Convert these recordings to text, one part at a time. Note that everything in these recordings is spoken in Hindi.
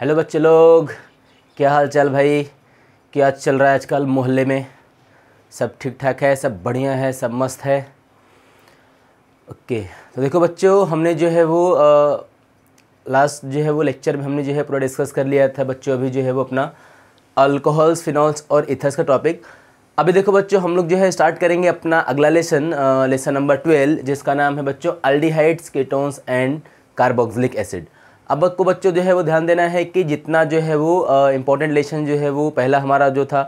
हेलो बच्चे लोग क्या हाल चाल भाई क्या चल रहा है आजकल मोहल्ले में सब ठीक ठाक है सब बढ़िया है सब मस्त है ओके तो देखो बच्चों हमने जो है वो आ, लास्ट जो है वो लेक्चर में हमने जो है पूरा डिस्कस कर लिया था बच्चों अभी जो है वो अपना अल्कोहल्स फिनॉल्स और इथर्स का टॉपिक अभी देखो बच्चों हम लोग जो है स्टार्ट करेंगे अपना अगला लेसन लेसन नंबर ट्वेल्व जिसका नाम है बच्चों aldehydes ketones and carboxylic acid अब को बच्चों जो है वो ध्यान देना है कि जितना जो है वो इम्पोर्टेंट लेसन जो है वो पहला हमारा जो था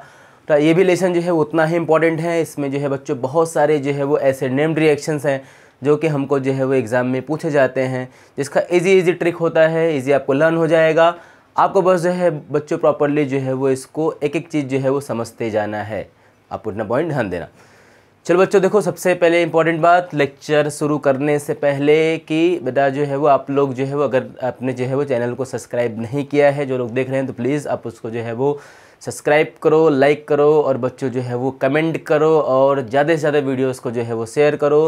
तो ये भी लेसन जो है उतना ही इम्पॉर्टेंट है इसमें जो है बच्चों बहुत सारे जो है वो ऐसे नेम्ड रिएक्शंस हैं जो कि हमको जो है वो एग्ज़ाम में पूछे जाते हैं जिसका इजी इजी ट्रिक होता है इजी आपको लर्न हो जाएगा आपको बस जो है बच्चों प्रॉपरली जो है वो इसको एक एक चीज़ जो है वो समझते जाना है आपको इतना पॉइंट ध्यान देना चलो बच्चों देखो सबसे पहले इंपॉर्टेंट बात लेक्चर शुरू करने से पहले कि बेटा जो है वो आप लोग जो है वो अगर आपने जो है वो चैनल को सब्सक्राइब नहीं किया है जो लोग देख रहे हैं तो प्लीज़ आप उसको जो है वो सब्सक्राइब करो लाइक करो और बच्चों जो है वो कमेंट करो और ज़्यादा से ज़्यादा वीडियोज़ को जो है वो शेयर करो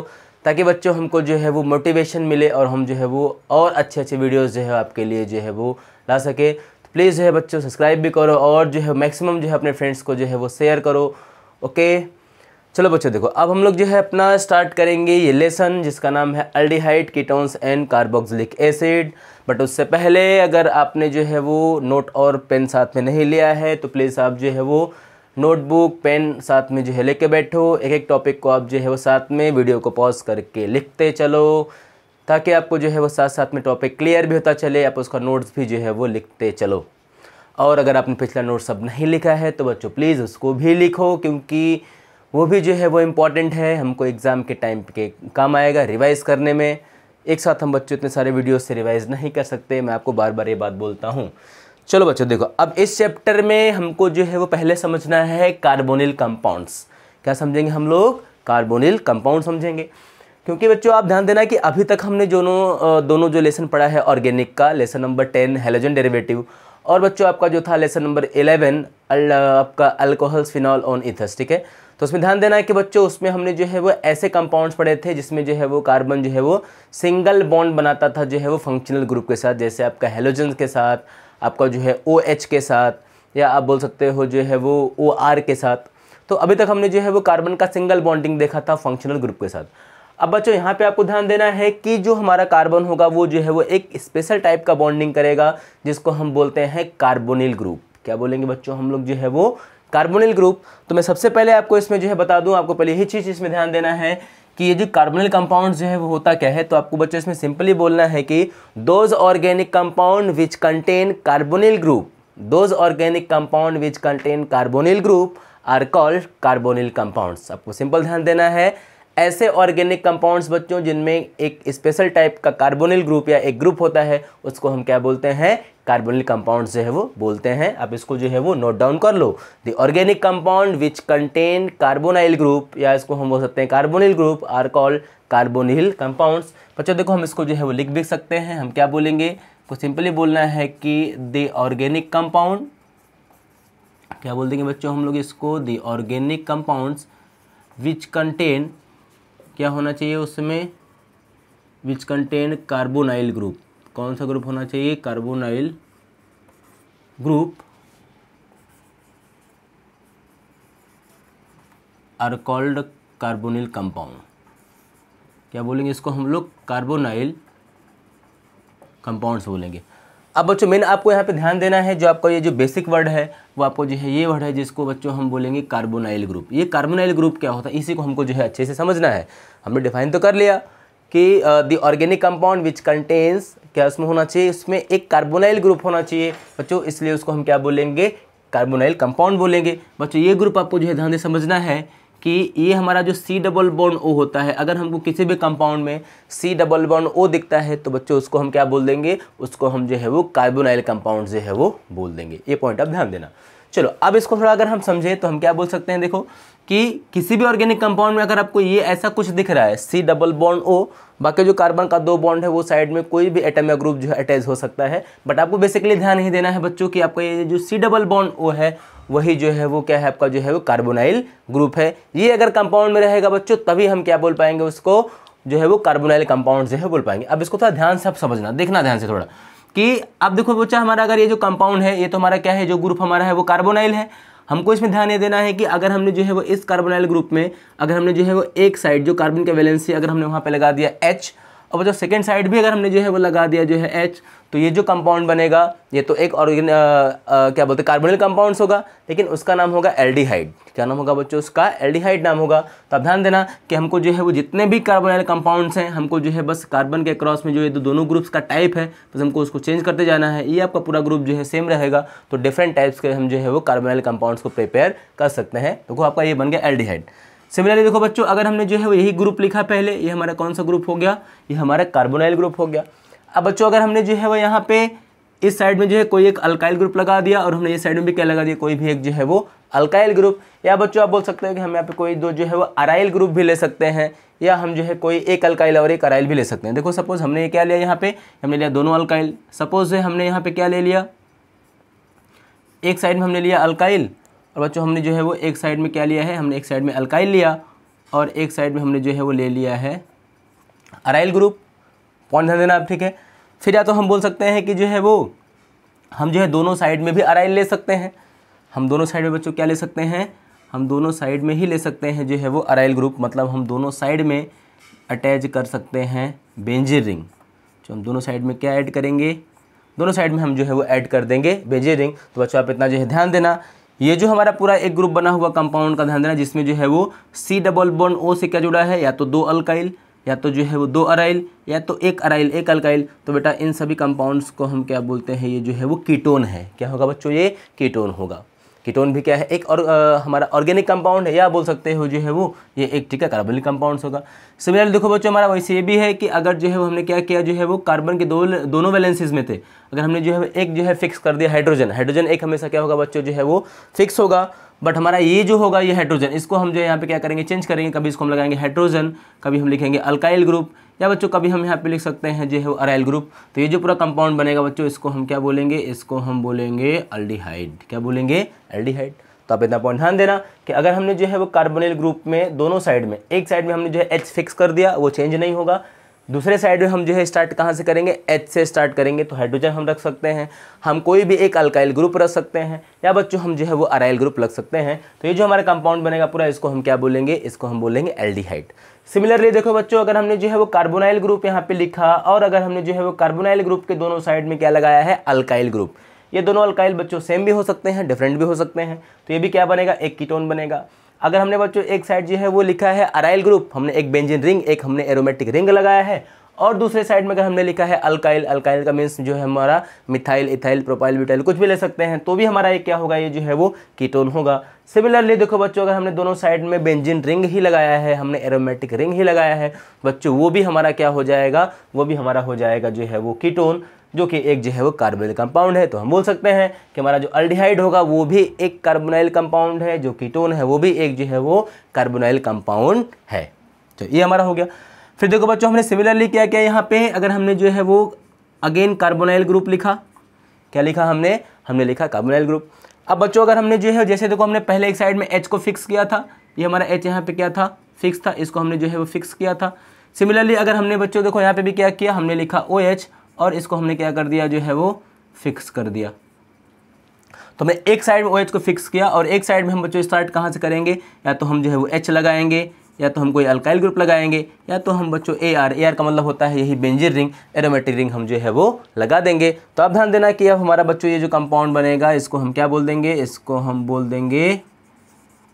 ताकि बच्चों हमको जो है वो मोटिवेशन मिले और हम जो है वो और अच्छे अच्छे वीडियोज़ जो है आपके लिए जो है वो ला सके तो प्लीज़ जो है बच्चों सब्सक्राइब भी करो और जो है मैक्सिमम जो है अपने फ्रेंड्स को जो है वो शेयर करो ओके चलो बच्चों देखो अब हम लोग जो है अपना स्टार्ट करेंगे ये लेसन जिसका नाम है aldehyde ketones and carboxylic acid but उससे पहले अगर आपने जो है वो नोट और पेन साथ में नहीं लिया है तो प्लीज़ आप जो है वो नोटबुक पेन साथ में जो है लेके बैठो एक एक टॉपिक को आप जो है वो साथ में वीडियो को पॉज करके लिखते चलो ताकि आपको जो है वो साथ साथ में टॉपिक क्लियर भी होता चले आप उसका नोट्स भी जो है वो लिखते चलो और अगर आपने पिछला नोट सब नहीं लिखा है तो बच्चों प्लीज़ उसको भी लिखो क्योंकि वो भी जो है वो इम्पॉर्टेंट है हमको एग्ज़ाम के टाइम के काम आएगा रिवाइज़ करने में एक साथ हम बच्चों इतने सारे वीडियोस से रिवाइज़ नहीं कर सकते मैं आपको बार बार ये बात बोलता हूँ चलो बच्चों देखो अब इस चैप्टर में हमको जो है वो पहले समझना है कार्बोनिल कंपाउंड्स क्या समझेंगे हम लोग कार्बोनिल कंपाउंड समझेंगे क्योंकि बच्चों आप ध्यान देना कि अभी तक हमने दोनों दोनों जो लेसन पढ़ा है ऑर्गेनिक का lesson number ten halogen derivative और बच्चों आपका जो था लेसन नंबर एलेवन आपका अल्कोहल्स फिनॉल ऑन इथस ठीक है तो उसमें ध्यान देना है कि बच्चों उसमें हमने जो है वो ऐसे कंपाउंड्स पढ़े थे जिसमें जो है वो कार्बन जो है वो सिंगल बॉन्ड बनाता था जो है वो फंक्शनल ग्रुप के साथ जैसे आपका हेलोजन के साथ आपका जो है ओ OH के साथ या आप बोल सकते हो जो है वो ओ OR के साथ तो अभी तक हमने जो है वो कार्बन का सिंगल बॉन्डिंग देखा था फंक्शनल ग्रुप के साथ अब बच्चों यहाँ पे आपको ध्यान देना है कि जो हमारा कार्बन होगा वो जो है वो एक स्पेशल टाइप का बॉन्डिंग करेगा जिसको हम बोलते हैं कार्बोनिल ग्रुप क्या बोलेंगे बच्चों हम लोग जो है वो कार्बोनिल ग्रुप तो मैं सबसे पहले आपको इसमें जो है बता दूं आपको पहले यही चीज़ इसमें ध्यान देना है कि ये जो कार्बोनिल कंपाउंड जो है वो होता क्या है तो आपको बच्चों इसमें सिंपली बोलना है कि those organic compound which contain carbonyl group those organic compound which contain carbonyl group are called carbonyl compounds आपको सिंपल ध्यान देना है ऐसे ऑर्गेनिक कंपाउंड्स बच्चों जिनमें एक स्पेशल टाइप का कार्बोनिल ग्रुप या एक ग्रुप होता है उसको हम क्या बोलते हैं कार्बोनिल कंपाउंड जो है वो बोलते हैं आप इसको जो है वो नोट डाउन कर लो the organic compound which contain carbonyl group या इसको हम बोल सकते हैं carbonyl group are called carbonyl compounds बच्चों देखो हम इसको जो है वो लिख भी सकते हैं हम क्या बोलेंगे को सिंपली बोलना है कि द ऑर्गेनिक कंपाउंड क्या बोल देंगे बच्चों हम लोग इसको the organic compounds which contain क्या होना चाहिए उसमें विच कंटेन कार्बोनाइल ग्रुप कौन सा ग्रुप होना चाहिए carbonyl group are called carbonyl compound क्या बोलेंगे इसको हम लोग कार्बोनाइल कंपाउंड्स बोलेंगे अब बच्चों मेन आपको यहाँ पे ध्यान देना है जो आपका ये जो बेसिक वर्ड है वो आपको जो है ये वर्ड है जिसको बच्चों हम बोलेंगे कार्बोनाइल ग्रुप ये कार्बोनाइल ग्रुप क्या होता है इसी को हमको जो है अच्छे से समझना है हमने डिफाइन तो कर लिया कि the organic compound which contains क्या उसमें होना चाहिए उसमें एक कार्बोनाइल ग्रुप होना चाहिए बच्चों इसलिए उसको हम क्या बोलेंगे कार्बोनाइल कंपाउंड बोलेंगे बच्चों ये ग्रुप आपको जो है ध्यान से समझना है कि ये हमारा जो सी डबल बॉन्ड ओ होता है अगर हमको किसी भी कंपाउंड में सी डबल बॉन्ड ओ दिखता है तो बच्चों उसको हम क्या बोल देंगे उसको हम जो है वो कार्बोनाइल कंपाउंड जो है वो बोल देंगे ये पॉइंट आप ध्यान देना चलो अब इसको थोड़ा अगर हम समझें तो हम क्या बोल सकते हैं देखो कि किसी भी ऑर्गेनिक कंपाउंड में अगर आपको ये ऐसा कुछ दिख रहा है सी डबल बॉन्ड ओ बाकी जो कार्बन का दो बॉन्ड है वो साइड में कोई भी एटम या ग्रुप जो है अटैच हो सकता है बट आपको बेसिकली ध्यान नहीं देना है बच्चों कि आपका ये जो सी डबल बॉन्ड ओ है वही जो है वो क्या है आपका जो है वो कार्बोनाइल ग्रुप है ये अगर कंपाउंड में रहेगा बच्चों तभी हम क्या बोल पाएंगे उसको जो है वो कार्बोनाइल कंपाउंड जो है बोल पाएंगे अब इसको थोड़ा ध्यान से आप समझना देखना ध्यान से थोड़ा कि अब देखो बच्चा हमारा अगर ये जो कंपाउंड है ये तो हमारा क्या है जो ग्रुप हमारा है वो कार्बोनाइल है हमको इसमें ध्यान ये देना है कि अगर हमने जो है वो इस कार्बोनाइल ग्रुप में अगर हमने जो है वो एक साइड जो कार्बन का वैलेंसी अगर हमने वहाँ पर लगा दिया एच अब जो सेकेंड साइड भी अगर हमने जो है वो लगा दिया जो है एच तो ये जो कंपाउंड बनेगा ये तो एक ऑर्गेन क्या बोलते हैं कार्बोनिल कंपाउंड्स होगा लेकिन उसका नाम होगा एल्डिहाइड क्या नाम होगा बच्चों उसका एल्डिहाइड नाम होगा तो आप ध्यान देना कि हमको जो है वो जितने भी कार्बोनिल कंपाउंड्स हैं हमको जो है बस कार्बन के क्रॉस में जो है दोनों ग्रुप्स का टाइप है बस हमको उसको चेंज करते जाना है ये आपका पूरा ग्रुप जो है सेम रहेगा तो डिफरेंट टाइप्स के हम जो है वो कार्बोनिल कंपाउंड्स को प्रिपेयर कर सकते हैं देखो तो आपका ये बन गया एल्डिहाइड सिमिलरली देखो बच्चों अगर हमने जो है यही ग्रुप लिखा पहले ये हमारा कौन सा ग्रुप हो गया ये हमारा कार्बोनाइल ग्रुप हो गया अब बच्चों अगर हमने जो है वो यहाँ पे इस साइड में जो है कोई एक अल्काइल ग्रुप लगा दिया और हमने इस साइड में भी क्या लगा दिया कोई भी एक जो है वो अल्काइल ग्रुप या बच्चों आप बोल सकते हो कि हम यहाँ पे कोई दो जो है वो अराइल ग्रुप भी ले सकते हैं या हम जो है कोई एक अल्काइल और एक अराइल भी ले सकते हैं देखो सपोज हमने ये क्या लिया यहाँ पे हमने लिया दोनों अल्काइल सपोज हमने यहाँ पे क्या ले लिया एक साइड में हमने लिया अल्काइल और बच्चों हमने जो है वो एक साइड में क्या लिया है हमने एक साइड में अल्काइल लिया और एक साइड में हमने जो है वो ले लिया है अराइल ग्रुप पॉइंट ध्यान देना आप ठीक है फिर या तो हम बोल सकते हैं कि जो है वो हम जो है दोनों साइड में भी अराइल ले सकते हैं हम दोनों साइड में बच्चों क्या ले सकते हैं हम दोनों साइड में ही ले सकते हैं जो है वो अराइल ग्रुप मतलब हम दोनों साइड में अटैच कर सकते हैं बेंजिर रिंग जो हम दोनों साइड में क्या ऐड करेंगे दोनों साइड में हम जो है वो ऐड कर देंगे बेंजिर रिंग तो बच्चों आप इतना जो है ध्यान देना ये जो हमारा पूरा एक ग्रुप बना हुआ कंपाउंड का ध्यान देना जिसमें जो है वो सी डबल बॉन्ड ओ से क्या जुड़ा है या तो दो अल्काइल या तो जो है वो दो अराइल या तो एक अराइल एक अल्काइल तो बेटा इन सभी कंपाउंड्स को हम क्या बोलते हैं ये जो है वो कीटोन है क्या होगा बच्चों ये कीटोन होगा कीटोन भी क्या है एक और आ, हमारा ऑर्गेनिक कंपाउंड है या बोल सकते हो जो है वो ये एक ठीक है कार्बनिक कंपाउंड होगा सिमिलरली देखो बच्चों हमारा वैसे ये भी है कि अगर जो है वो हमने क्या किया जो है वो कार्बन के दो दोनों वैलेंसेज में थे अगर हमने जो है एक जो है फिक्स कर दिया हाइड्रोजन हाइड्रोजन एक हमेशा क्या होगा बच्चों जो है वो फिक्स होगा बट हमारा ये जो होगा ये हाइड्रोजन इसको हम जो है यहाँ पे क्या करेंगे चेंज करेंगे कभी इसको हम लगाएंगे हाइड्रोजन कभी हम लिखेंगे अल्काइल ग्रुप या बच्चों कभी हम यहाँ पे लिख सकते हैं जो है अराइल ग्रुप तो ये जो पूरा कंपाउंड बनेगा बच्चों इसको हम क्या बोलेंगे इसको हम बोलेंगे अल्डीहाइड क्या बोलेंगे अल्डीहाइड तो आप इतना पॉइंट ध्यान देना कि अगर हमने जो है वो कार्बोनिल ग्रुप में दोनों साइड में एक साइड में हमने जो है एच फिक्स कर दिया वो चेंज नहीं होगा दूसरे साइड में हम जो है स्टार्ट कहाँ से करेंगे एच से स्टार्ट करेंगे तो हाइड्रोजन हम रख सकते हैं हम कोई भी एक अल्काइल ग्रुप रख सकते हैं या बच्चों हम जो है वो अराइल ग्रुप रख सकते हैं तो ये जो हमारा कंपाउंड बनेगा पूरा इसको हम क्या बोलेंगे इसको हम बोलेंगे एल्डिहाइड सिमिलरली देखो बच्चों अगर हमने जो है वो कार्बोनाइल ग्रुप यहाँ पे लिखा और अगर हमने जो है वो कार्बोनाइल ग्रुप के दोनों साइड में क्या लगाया है अल्काइल ग्रुप ये दोनों अल्काइल बच्चों सेम भी हो सकते हैं डिफरेंट भी हो सकते हैं तो ये भी क्या बनेगा एक कीटोन बनेगा अगर हमने बच्चों एक साइड जो है वो लिखा है अराइल ग्रुप हमने एक बेंजिन रिंग एक हमने एरोमेटिक रिंग लगाया है और दूसरे साइड में अगर हमने लिखा है अल्काइल अल्काइल का मीन्स जो है हमारा मिथाइल इथाइल प्रोपाइल विटाइल कुछ भी ले सकते हैं तो भी हमारा ये क्या होगा ये जो है वो कीटोन होगा सिमिलरली देखो बच्चों अगर हमने दोनों साइड में बेंजिन रिंग ही लगाया है हमने एरोमेटिक रिंग ही लगाया है बच्चों वो भी हमारा क्या हो जाएगा वो भी हमारा हो जाएगा जो है वो कीटोन जो कि एक जो है वो कार्बोनिल कंपाउंड है तो हम बोल सकते हैं कि हमारा जो अल्डिहाइड होगा वो भी एक कार्बोनाइल कंपाउंड है जो कीटोन है वो भी एक जो है वो कार्बोनाइल कंपाउंड है तो ये हमारा हो गया फिर देखो बच्चों हमने सिमिलरली क्या किया यहाँ पे अगर हमने जो है वो अगेन कार्बोनाइल ग्रुप लिखा क्या लिखा हमने हमने लिखा कार्बोनाइल ग्रुप अब बच्चों अगर हमने जो है जैसे देखो हमने पहले एक साइड में एच को फिक्स किया था ये हमारा एच यहाँ पे क्या था फिक्स था इसको हमने जो है वो फिक्स किया था सिमिलरली अगर हमने बच्चों देखो यहाँ पे भी क्या किया हमने लिखा ओ एच और इसको हमने क्या कर दिया जो है वो फिक्स कर दिया तो हमने एक साइड में ओ एच को फिक्स किया और एक साइड में हम बच्चों स्टार्ट कहाँ से करेंगे या तो हम जो है वो एच लगाएंगे या तो हम कोई अल्काइल ग्रुप लगाएंगे या तो हम बच्चों ए आर ए आर का मतलब होता है यही बेंजिर रिंग एरोमेटिक रिंग हम जो है वो लगा देंगे तो आप ध्यान देना कि अब हमारा बच्चों ये जो कंपाउंड बनेगा इसको हम क्या बोल देंगे इसको हम बोल देंगे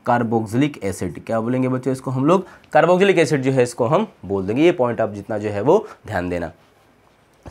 कार्बोक्सिलिक एसिड क्या बोलेंगे बच्चों इसको हम लोग कार्बोक्सिलिक एसिड जो है इसको हम बोल देंगे ये पॉइंट आप जितना जो है वो ध्यान देना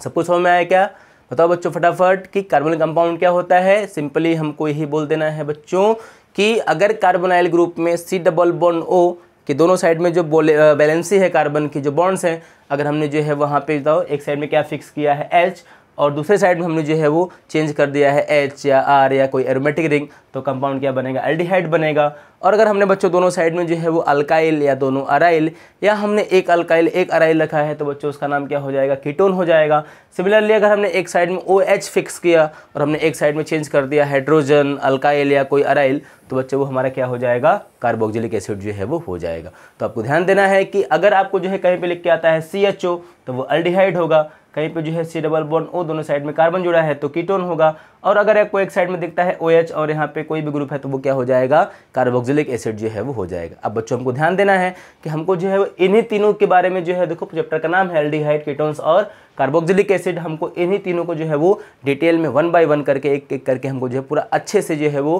सब कुछ समझ में आया क्या बताओ बच्चों फटाफट कि कार्बोनिक कंपाउंड क्या होता है सिंपली हमको यही बोल देना है बच्चों कि अगर कार्बोनाइल ग्रुप में सी डबल बॉन्ड ओ कि दोनों साइड में जो बोले बैलेंसी है कार्बन की जो बॉन्ड्स हैं अगर हमने जो है वहाँ पे बताओ एक साइड में क्या फिक्स किया है एच और दूसरे साइड में हमने जो है वो चेंज कर दिया है एच या आर या कोई एरोमेटिक रिंग तो कंपाउंड क्या बनेगा एल्डिहाइड बनेगा और अगर हमने बच्चों दोनों साइड में जो है वो अल्काइल या दोनों अराइल या हमने एक अल्काइल एक अराइल रखा है तो बच्चों उसका नाम क्या हो जाएगा कीटोन हो जाएगा सिमिलरली अगर हमने एक साइड में ओ OH फिक्स किया और हमने एक साइड में चेंज कर दिया हाइड्रोजन अल्काइल या कोई अराइल तो बच्चों वो हमारा क्या हो जाएगा कार्बोक्जिलिक एसिड जो है वो हो जाएगा तो आपको ध्यान देना है कि अगर आपको जो है कहीं पर लिख के आता है सी तो वो अल्डिहाइड होगा कहीं पे जो है सी डबल बॉन्ड ओ दोनों साइड में कार्बन जुड़ा है तो कीटोन होगा और अगर आपको एक साइड में दिखता है ओ OH और यहाँ पे कोई भी ग्रुप है तो वो क्या हो जाएगा कार्बोक्सिलिक एसिड जो है वो हो जाएगा अब बच्चों हमको ध्यान देना है कि हमको जो है वो इन्हीं तीनों के बारे में जो है देखो चैप्टर का नाम है एल्डिहाइड कीटोन्स और कार्बोक्सिलिक एसिड हमको इन्हीं तीनों को जो है वो डिटेल में वन बाय वन करके एक एक करके हमको जो है पूरा अच्छे से जो है वो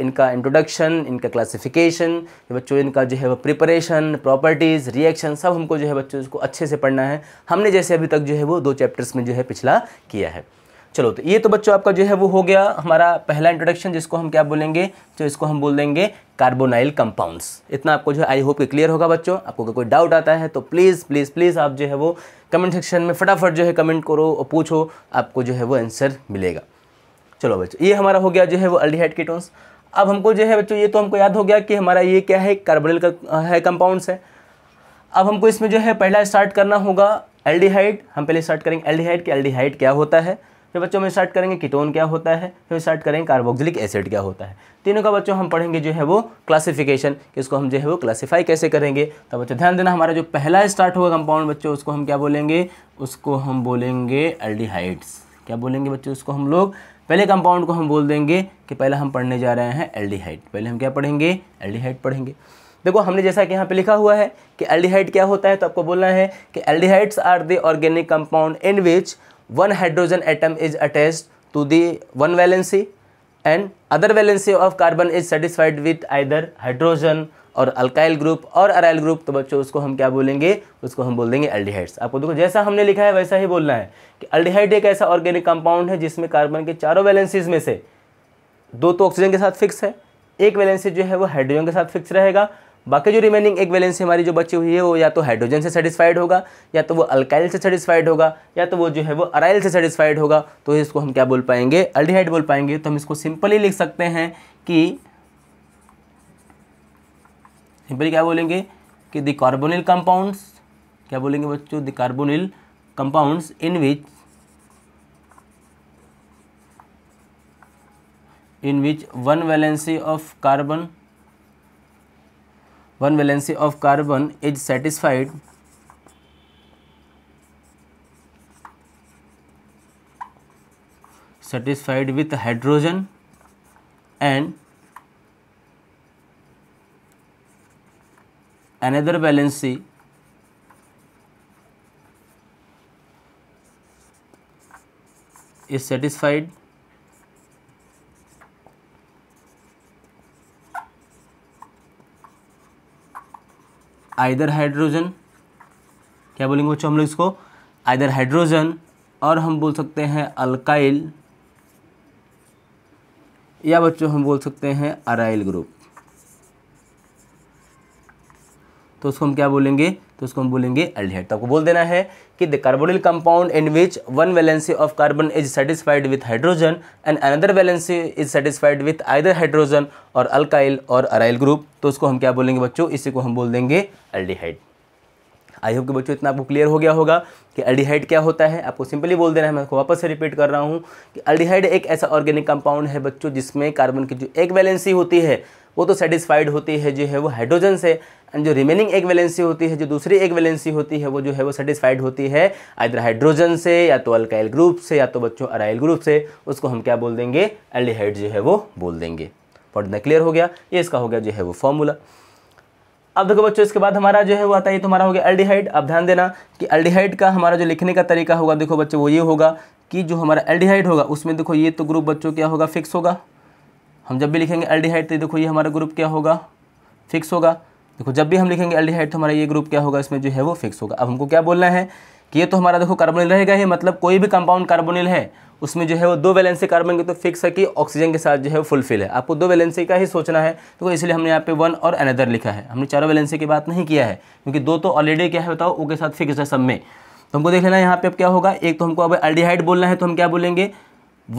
इनका इंट्रोडक्शन इनका क्लासिफिकेशन बच्चों इनका जो है वो प्रिपरेशन प्रॉपर्टीज़ रिएक्शन सब हमको जो है बच्चों को अच्छे से पढ़ना है हमने जैसे अभी तक जो है वो दो चैप्टर्स में जो है पिछला किया है चलो तो ये तो बच्चों आपका जो है वो हो गया हमारा पहला इंट्रोडक्शन जिसको हम क्या बोलेंगे तो इसको हम बोल देंगे कार्बोनाइल कंपाउंड्स इतना आपको जो है आई होप कि क्लियर होगा बच्चों आपको कोई डाउट आता है तो प्लीज़ प्लीज़ प्लीज़ आप जो है वो कमेंट सेक्शन में फटाफट जो है कमेंट करो और पूछो आपको जो है वो आंसर मिलेगा चलो बच्चों ये हमारा हो गया जो है वो अल्डीहाइड कीटोन्स अब हमको जो है बच्चों ये तो हमको याद हो गया कि हमारा ये क्या है कार्बोनिल का है कंपाउंड्स है अब हमको इसमें जो है पहला स्टार्ट करना होगा एल्डिहाइड हम पहले स्टार्ट करेंगे एल्डिहाइड कि एल्डिहाइड क्या होता है फिर बच्चों में स्टार्ट करेंगे कीटोन क्या होता है फिर स्टार्ट करेंगे कार्बोक्जिलिक एसिड क्या होता है तीनों का बच्चों हम पढ़ेंगे जो है वो क्लासिफिकेशन कि इसको हम जो है वो क्लासीफाई कैसे करेंगे तो बच्चों ध्यान देना हमारा जो पहला स्टार्ट होगा कंपाउंड बच्चों उसको हम क्या बोलेंगे उसको हम बोलेंगे एल्डिहाइड्स क्या बोलेंगे बच्चों उसको हम लोग पहले कंपाउंड को हम बोल देंगे कि पहला हम पढ़ने जा रहे हैं एल्डिहाइड पहले हम क्या पढ़ेंगे एल्डिहाइड पढ़ेंगे देखो हमने जैसा कि यहाँ पे लिखा हुआ है कि एल्डिहाइड क्या होता है तो आपको बोलना है कि aldehydes are the organic compound in which one hydrogen atom is attached to the one valency and other valency of carbon is satisfied with either hydrogen और अल्काइल ग्रुप और अराइल ग्रुप तो बच्चों उसको हम क्या बोलेंगे उसको हम बोल देंगे एल्डिहाइड्स आपको देखो जैसा हमने लिखा है वैसा ही बोलना है कि अल्डिहाइड एक ऐसा ऑर्गेनिक कंपाउंड है जिसमें कार्बन के चारों वैलेंसीज में से दो तो ऑक्सीजन के साथ फिक्स है एक वैलेंसी जो है वो हाइड्रोजन के साथ फिक्स रहेगा बाकी जो रिमेनिंग एक वैलेंसी हमारी जो बची हुई है वो या तो हाइड्रोजन से सेटिस्फाइड होगा या तो वो अल्काइल से सेटिस्फाइड होगा या तो वो जो है वो अराइल से सेटिस्फाइड होगा तो इसको हम क्या बोल पाएंगे अल्डिहाइड बोल पाएंगे तो हम इसको सिंपली लिख सकते हैं कि सिंपली क्या बोलेंगे कि द कार्बोनिल कंपाउंड्स क्या बोलेंगे बच्चों the carbonyl compounds in which in which one valency of carbon one valency of carbon is satisfied satisfied with hydrogen and another valency is satisfied either hydrogen क्या बोलेंगे बच्चों हम लोग इसको आइदर हाइड्रोजन और हम बोल सकते हैं अल्काइल या बच्चों हम बोल सकते हैं अराइल ग्रुप तो उसको हम क्या बोलेंगे तो उसको हम बोलेंगे एल्डिहाइड तो आपको बोल देना है कि the carbonyl compound in which one valency of carbon is satisfied with hydrogen and another valency is satisfied with either hydrogen और अल्काइल और अराइल ग्रुप तो उसको हम क्या बोलेंगे बच्चों इसी को हम बोल देंगे एल्डिहाइड आई होप कि बच्चों इतना आपको क्लियर हो गया होगा कि अल्डीहाइड क्या होता है आपको सिंपली बोल देना है मैं आपको वापस से रिपीट कर रहा हूँ कि अल्डीहाइड एक ऐसा ऑर्गेनिक कंपाउंड है बच्चों जिसमें कार्बन की जो एक वैलेंसी होती है वो तो सेटिस्फाइड होती है जो है वो हाइड्रोजन से एंड जो रिमेनिंग एक वैलेंसी होती है जो दूसरी एक वैलेंसी होती है वो जो है वो सेटिस्फाइड होती है आइदर हाइड्रोजन से या तो अल्काइल ग्रुप से या तो बच्चों अराइल ग्रुप से उसको हम क्या बोल देंगे एल्डिहाइड जो है वो बोल देंगे पॉइंट इतना क्लियर हो गया ये इसका हो गया जो है वो फॉर्मूला अब देखो बच्चों इसके बाद हमारा जो है वो आता है तुम्हारा तो हो गया एल्डिहाइड अब ध्यान देना कि एल्डिहाइड का हमारा जो लिखने का तरीका होगा देखो बच्चों वो ये होगा कि जो हमारा एल्डिहाइड होगा उसमें देखो ये तो ग्रुप बच्चों क्या होगा फिक्स होगा हम जब भी लिखेंगे एल्डिहाइड तो देखो ये हमारा ग्रुप क्या होगा फिक्स होगा देखो जब भी हम लिखेंगे एल्डिहाइड तो हमारा ये ग्रुप क्या होगा इसमें जो है वो फिक्स होगा अब हमको क्या बोलना है कि ये तो हमारा देखो कार्बोनिल रहेगा ही मतलब कोई भी कंपाउंड कार्बोनिल है उसमें जो है वो दो वैलेंसी कार्बन के तो फिक्स है कि ऑक्सीजन के साथ जो है वो फुलफिल है आपको दो वैलेंसी का ही सोचना है तो इसलिए हमने यहाँ पे वन और अनदर लिखा है हमने चारों वैलेंसी की बात नहीं किया है क्योंकि दो तो ऑलरेडी क्या है बताओ वो के साथ फिक्स है सब में तो हमको देख लेना यहाँ पे अब क्या होगा एक तो हमको अब अल्डिहाइड बोलना है तो हम क्या बोलेंगे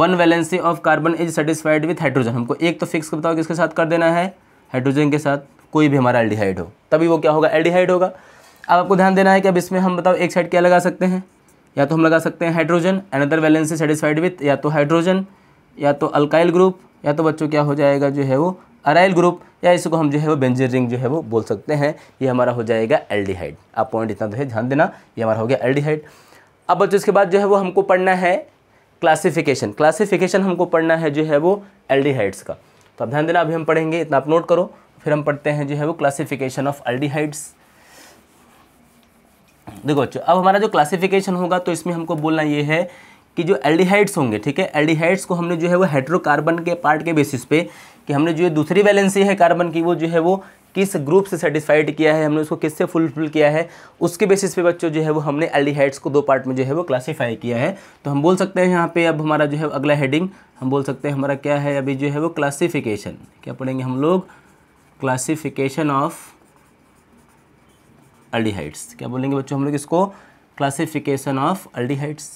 one valency of carbon is satisfied with hydrogen हमको एक तो फिक्स बताओ किसके साथ कर देना है हाइड्रोजन के साथ कोई भी हमारा एल्डिहाइड हो तभी वो क्या होगा एल्डिहाइड होगा अब आपको ध्यान देना है कि अब इसमें हम बताओ एक साइड क्या लगा सकते हैं या तो हम लगा सकते हैं hydrogen another valence is satisfied with या तो हाइड्रोजन या तो अल्काइल ग्रुप या तो बच्चों क्या हो जाएगा जो है वो अराइल ग्रुप या इसको हम जो है वो बेंजर रिंग जो है वो बोल सकते हैं ये हमारा हो जाएगा एल्डिहाइड आप पॉइंट इतना तो है ध्यान देना ये हमारा हो गया एल्डिहाइड अब बच्चों इसके बाद जो है वो हमको पढ़ना है क्लासिफिकेशन क्लासिफिकेशन हमको पढ़ना है जो है वो एल्डिहाइड्स का तो आप ध्यान देना अभी हम पढ़ेंगे इतना आप नोट करो फिर हम पढ़ते हैं जो है वो क्लासिफिकेशन ऑफ अल्डिहाइड्स देखो बच्चों अब हमारा जो क्लासिफिकेशन होगा तो इसमें हमको बोलना ये है कि जो एल्डिहाइड्स होंगे ठीक है एल्डिहाइड्स को हमने जो है वो हाइड्रोकार्बन के पार्ट के बेसिस पे कि हमने जो दूसरी वैलेंसी है कार्बन की वो जो है वो किस ग्रुप से सेटिस्फाइड किया है हमने उसको किससे फुलफिल किया है उसके बेसिस पे बच्चों जो है वो हमने एल्डिहाइड्स को दो पार्ट में जो है वो क्लासीफाई किया है तो हम बोल सकते हैं यहाँ पे अब हमारा जो है अगला हेडिंग हम बोल सकते हैं हमारा क्या है अभी जो है वो क्लासीफिकेशन क्या पढ़ेंगे हम लोग क्लासिफिकेशन ऑफ अल्डीहाइड्स क्या बोलेंगे बच्चों हम लोग इसको classification of aldehydes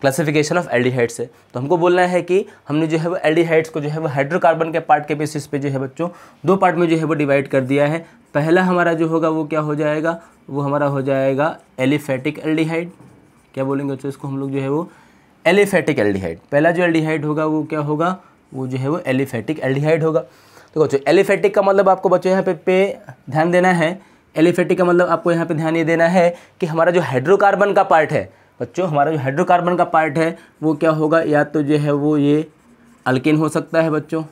classification of aldehydes है तो हमको बोलना है कि हमने जो है वो एल्डिहाइड्स को जो है वो हाइड्रोकार्बन के पार्ट के बेसिस पे जो है बच्चों दो पार्ट में जो है वो डिवाइड कर दिया है पहला हमारा जो होगा वो क्या हो जाएगा वो हमारा हो जाएगा एलिफेटिक एल्डिहाइड क्या बोलेंगे बच्चों इसको हम लोग जो है वो एलिफेटिक एल्डिहाइड पहला जो एल्डिहाइड होगा वो क्या होगा वो जो है वो एलिफेटिक एल्डिहाइड होगा तो बच्चों एलिफेटिक का मतलब आपको बच्चों यहाँ पे पे ध्यान देना है एलिफेटिक का मतलब आपको यहाँ पे ध्यान ये देना है कि हमारा जो हाइड्रोकार्बन का पार्ट है बच्चों हमारा जो हाइड्रोकार्बन का पार्ट है वो क्या होगा या तो जो है वो ये अल्किन हो सकता है बच्चों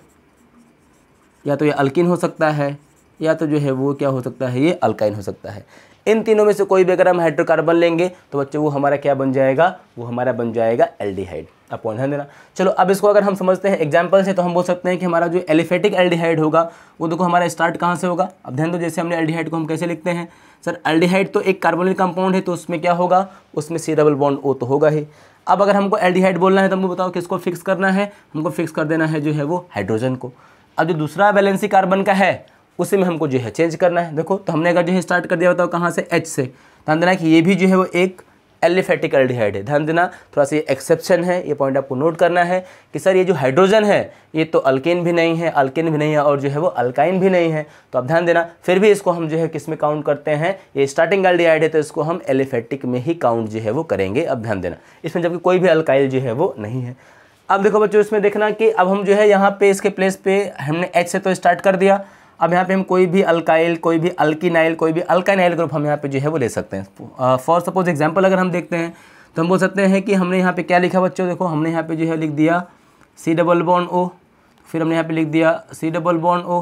या तो ये अल्किन हो सकता है या तो जो है वो क्या हो सकता है ये अल्काइन हो सकता है इन तीनों में से कोई भी अगर हम हाइड्रोकार्बन लेंगे तो बच्चों वो हमारा क्या बन जाएगा वो हमारा बन जाएगा एल्डिहाइड आप पॉइंट ध्यान देना चलो अब इसको अगर हम समझते हैं एग्जाम्पल से तो हम बोल सकते हैं कि हमारा जो एलिफेटिक एल्डिहाइड होगा वो देखो हमारा स्टार्ट कहाँ से होगा अब ध्यान दो जैसे हमने एल्डिहाइड को हम कैसे लिखते हैं सर एल्डिहाइड तो एक कार्बोनिक कंपाउंड है तो उसमें क्या होगा उसमें सी डबल बॉन्ड ओ तो होगा ही अब अगर हमको एल्डिहाइड बोलना है तो हमको बताओ किसको फिक्स करना है हमको फिक्स कर देना है जो है वो हाइड्रोजन को अब जो दूसरा बैलेंसी कार्बन का है उसी में हमको जो है चेंज करना है देखो तो हमने अगर जो है स्टार्ट कर दिया होता है कहाँ से एच से ध्यान देना कि ये भी जो है वो एक एलिफेटिक एल्डिहाइड है ध्यान देना थोड़ा सा ये एक्सेप्शन है ये पॉइंट आपको नोट करना है कि सर ये जो हाइड्रोजन है ये तो अल्केन भी नहीं है अल्केन भी नहीं है और जो है वो अल्काइन भी नहीं है तो आप ध्यान देना फिर भी इसको हम जो है किस में काउंट करते हैं ये स्टार्टिंग एल्डिहाइड है तो इसको हम एलिफेटिक में ही काउंट जो है वो करेंगे अब ध्यान देना इसमें जबकि कोई भी अल्काइल जो है वो नहीं है अब देखो बच्चों इसमें देखना कि अब हम जो है यहाँ पे इसके प्लेस पे हमने एच से तो स्टार्ट कर दिया अब यहाँ पे हम कोई भी अल्काइल कोई भी अल्किनाइल कोई भी अल्काइनाइल ग्रुप हम यहाँ पे जो है वो ले सकते हैं फॉर सपोज एग्जाम्पल अगर हम देखते हैं तो हम बोल सकते हैं कि हमने यहाँ पे क्या लिखा बच्चों देखो हमने यहाँ पे जो है लिख दिया सी डबल बॉन्ड ओ फिर हमने यहाँ पे लिख दिया सी डबल बॉन्ड ओ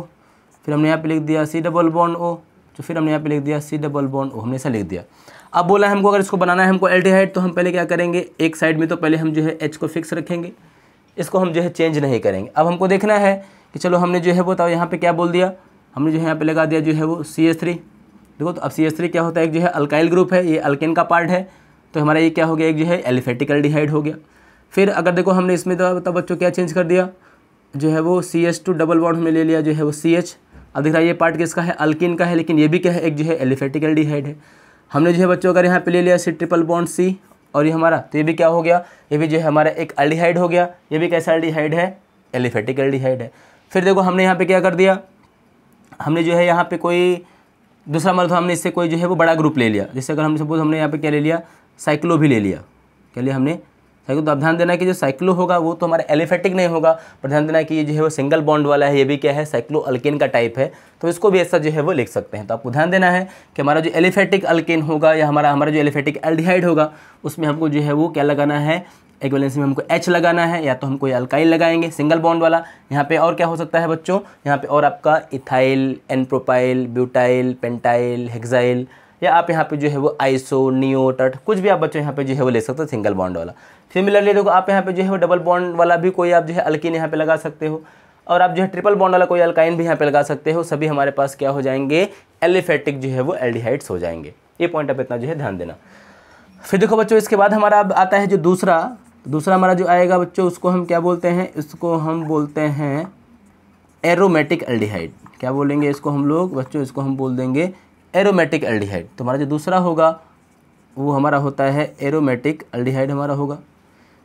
फिर हमने यहाँ पे लिख दिया सी डबल बॉन्ड ओ तो फिर हमने यहाँ पे लिख दिया सी डबल बॉन्ड ओ हमने ऐसा लिख दिया अब बोला है हमको अगर इसको बनाना है हमको एल्डिहाइड तो हम पहले क्या करेंगे एक साइड में तो पहले हम जो है एच को फिक्स रखेंगे इसको हम जो है चेंज नहीं करेंगे अब हमको देखना है कि चलो हमने जो है वो बताओ यहाँ पे क्या बोल दिया हमने जो है यहाँ पे लगा दिया जो है वो सी एस थ्री देखो तो अब सी एस थ्री क्या होता है एक जो है अल्काइल ग्रुप है ये अल्केन का पार्ट है तो हमारा ये क्या हो गया एक जो है एलिफेटिकल डिहाइड हो गया फिर अगर देखो हमने इसमें तो बच्चों क्या चेंज कर दिया जो है वो C S two double bond हमने ले लिया जो है वो सी एच अब देख रहा है ये पार्ट किसका है अल्किन का है लेकिन ये भी क्या है एक जो है एलिफेटिकल डिहाइड है हमने जो है बच्चों अगर यहाँ पे ले लिया सी ट्रिपल बॉन्ड सी और ये हमारा तो ये भी क्या हो गया ये भी जो है हमारा एक अल्डिहाइड हो गया ये भी कैसा अल्डिहाइड है एलिफेटिक अल्डिहाइड है फिर देखो हमने यहाँ पे क्या कर दिया हमने जो है यहाँ पे कोई दूसरा मतलब हमने इससे कोई जो है वो बड़ा ग्रुप ले लिया जैसे अगर हम सपोज हमने यहाँ पे क्या ले लिया साइक्लो भी ले लिया क्या लिया हमने साइक्लो तो आप ध्यान देना कि जो साइक्लो होगा वो तो हमारा एलिफेटिक नहीं होगा पर ध्यान देना कि ये जो है वो सिंगल बॉन्ड वाला है ये भी क्या है साइक्लो अल्केन का टाइप है तो इसको भी ऐसा जो है वो लिख सकते हैं तो आपको ध्यान देना है कि हमारा जो एलिफेटिक अल्केन होगा या हमारा हमारा जो एलिफेटिक एल्डिहाइड होगा उसमें हमको जो है वो क्या लगाना है एक्वेलेंस में हमको एच लगाना है या तो हम कोई अल्काइल लगाएंगे सिंगल बॉन्ड वाला यहाँ पे और क्या हो सकता है बच्चों यहाँ पे और आपका ethyl n propyl butyl pentyl hexyl या आप यहाँ पे जो है वो आइसो नियोटट कुछ भी आप बच्चों यहाँ पे जो है वो ले सकते हो सिंगल बॉन्ड वाला सिमिलरली देखो आप यहाँ पे जो है वो डबल बॉन्ड वाला भी कोई आप जो है अल्किन यहाँ पे लगा सकते हो और आप जो है ट्रिपल बॉन्ड वाला कोई अल्काइन भी यहाँ पे लगा सकते हो सभी हमारे पास क्या हो जाएंगे एलिफेटिक जो है वो एल्डिहाइड्स हो जाएंगे ये पॉइंट आप इतना जो है ध्यान देना फिर देखो बच्चों इसके बाद हमारा अब आता है जो दूसरा दूसरा हमारा जो आएगा बच्चों उसको हम क्या बोलते हैं इसको हम बोलते हैं एरोमेटिक एल्डिहाइड क्या बोलेंगे इसको हम लोग बच्चों इसको हम बोल देंगे एरोमेटिक एल्डिहाइड तो हमारा जो दूसरा होगा वो हमारा होता है एरोमेटिक एल्डिहाइड हमारा होगा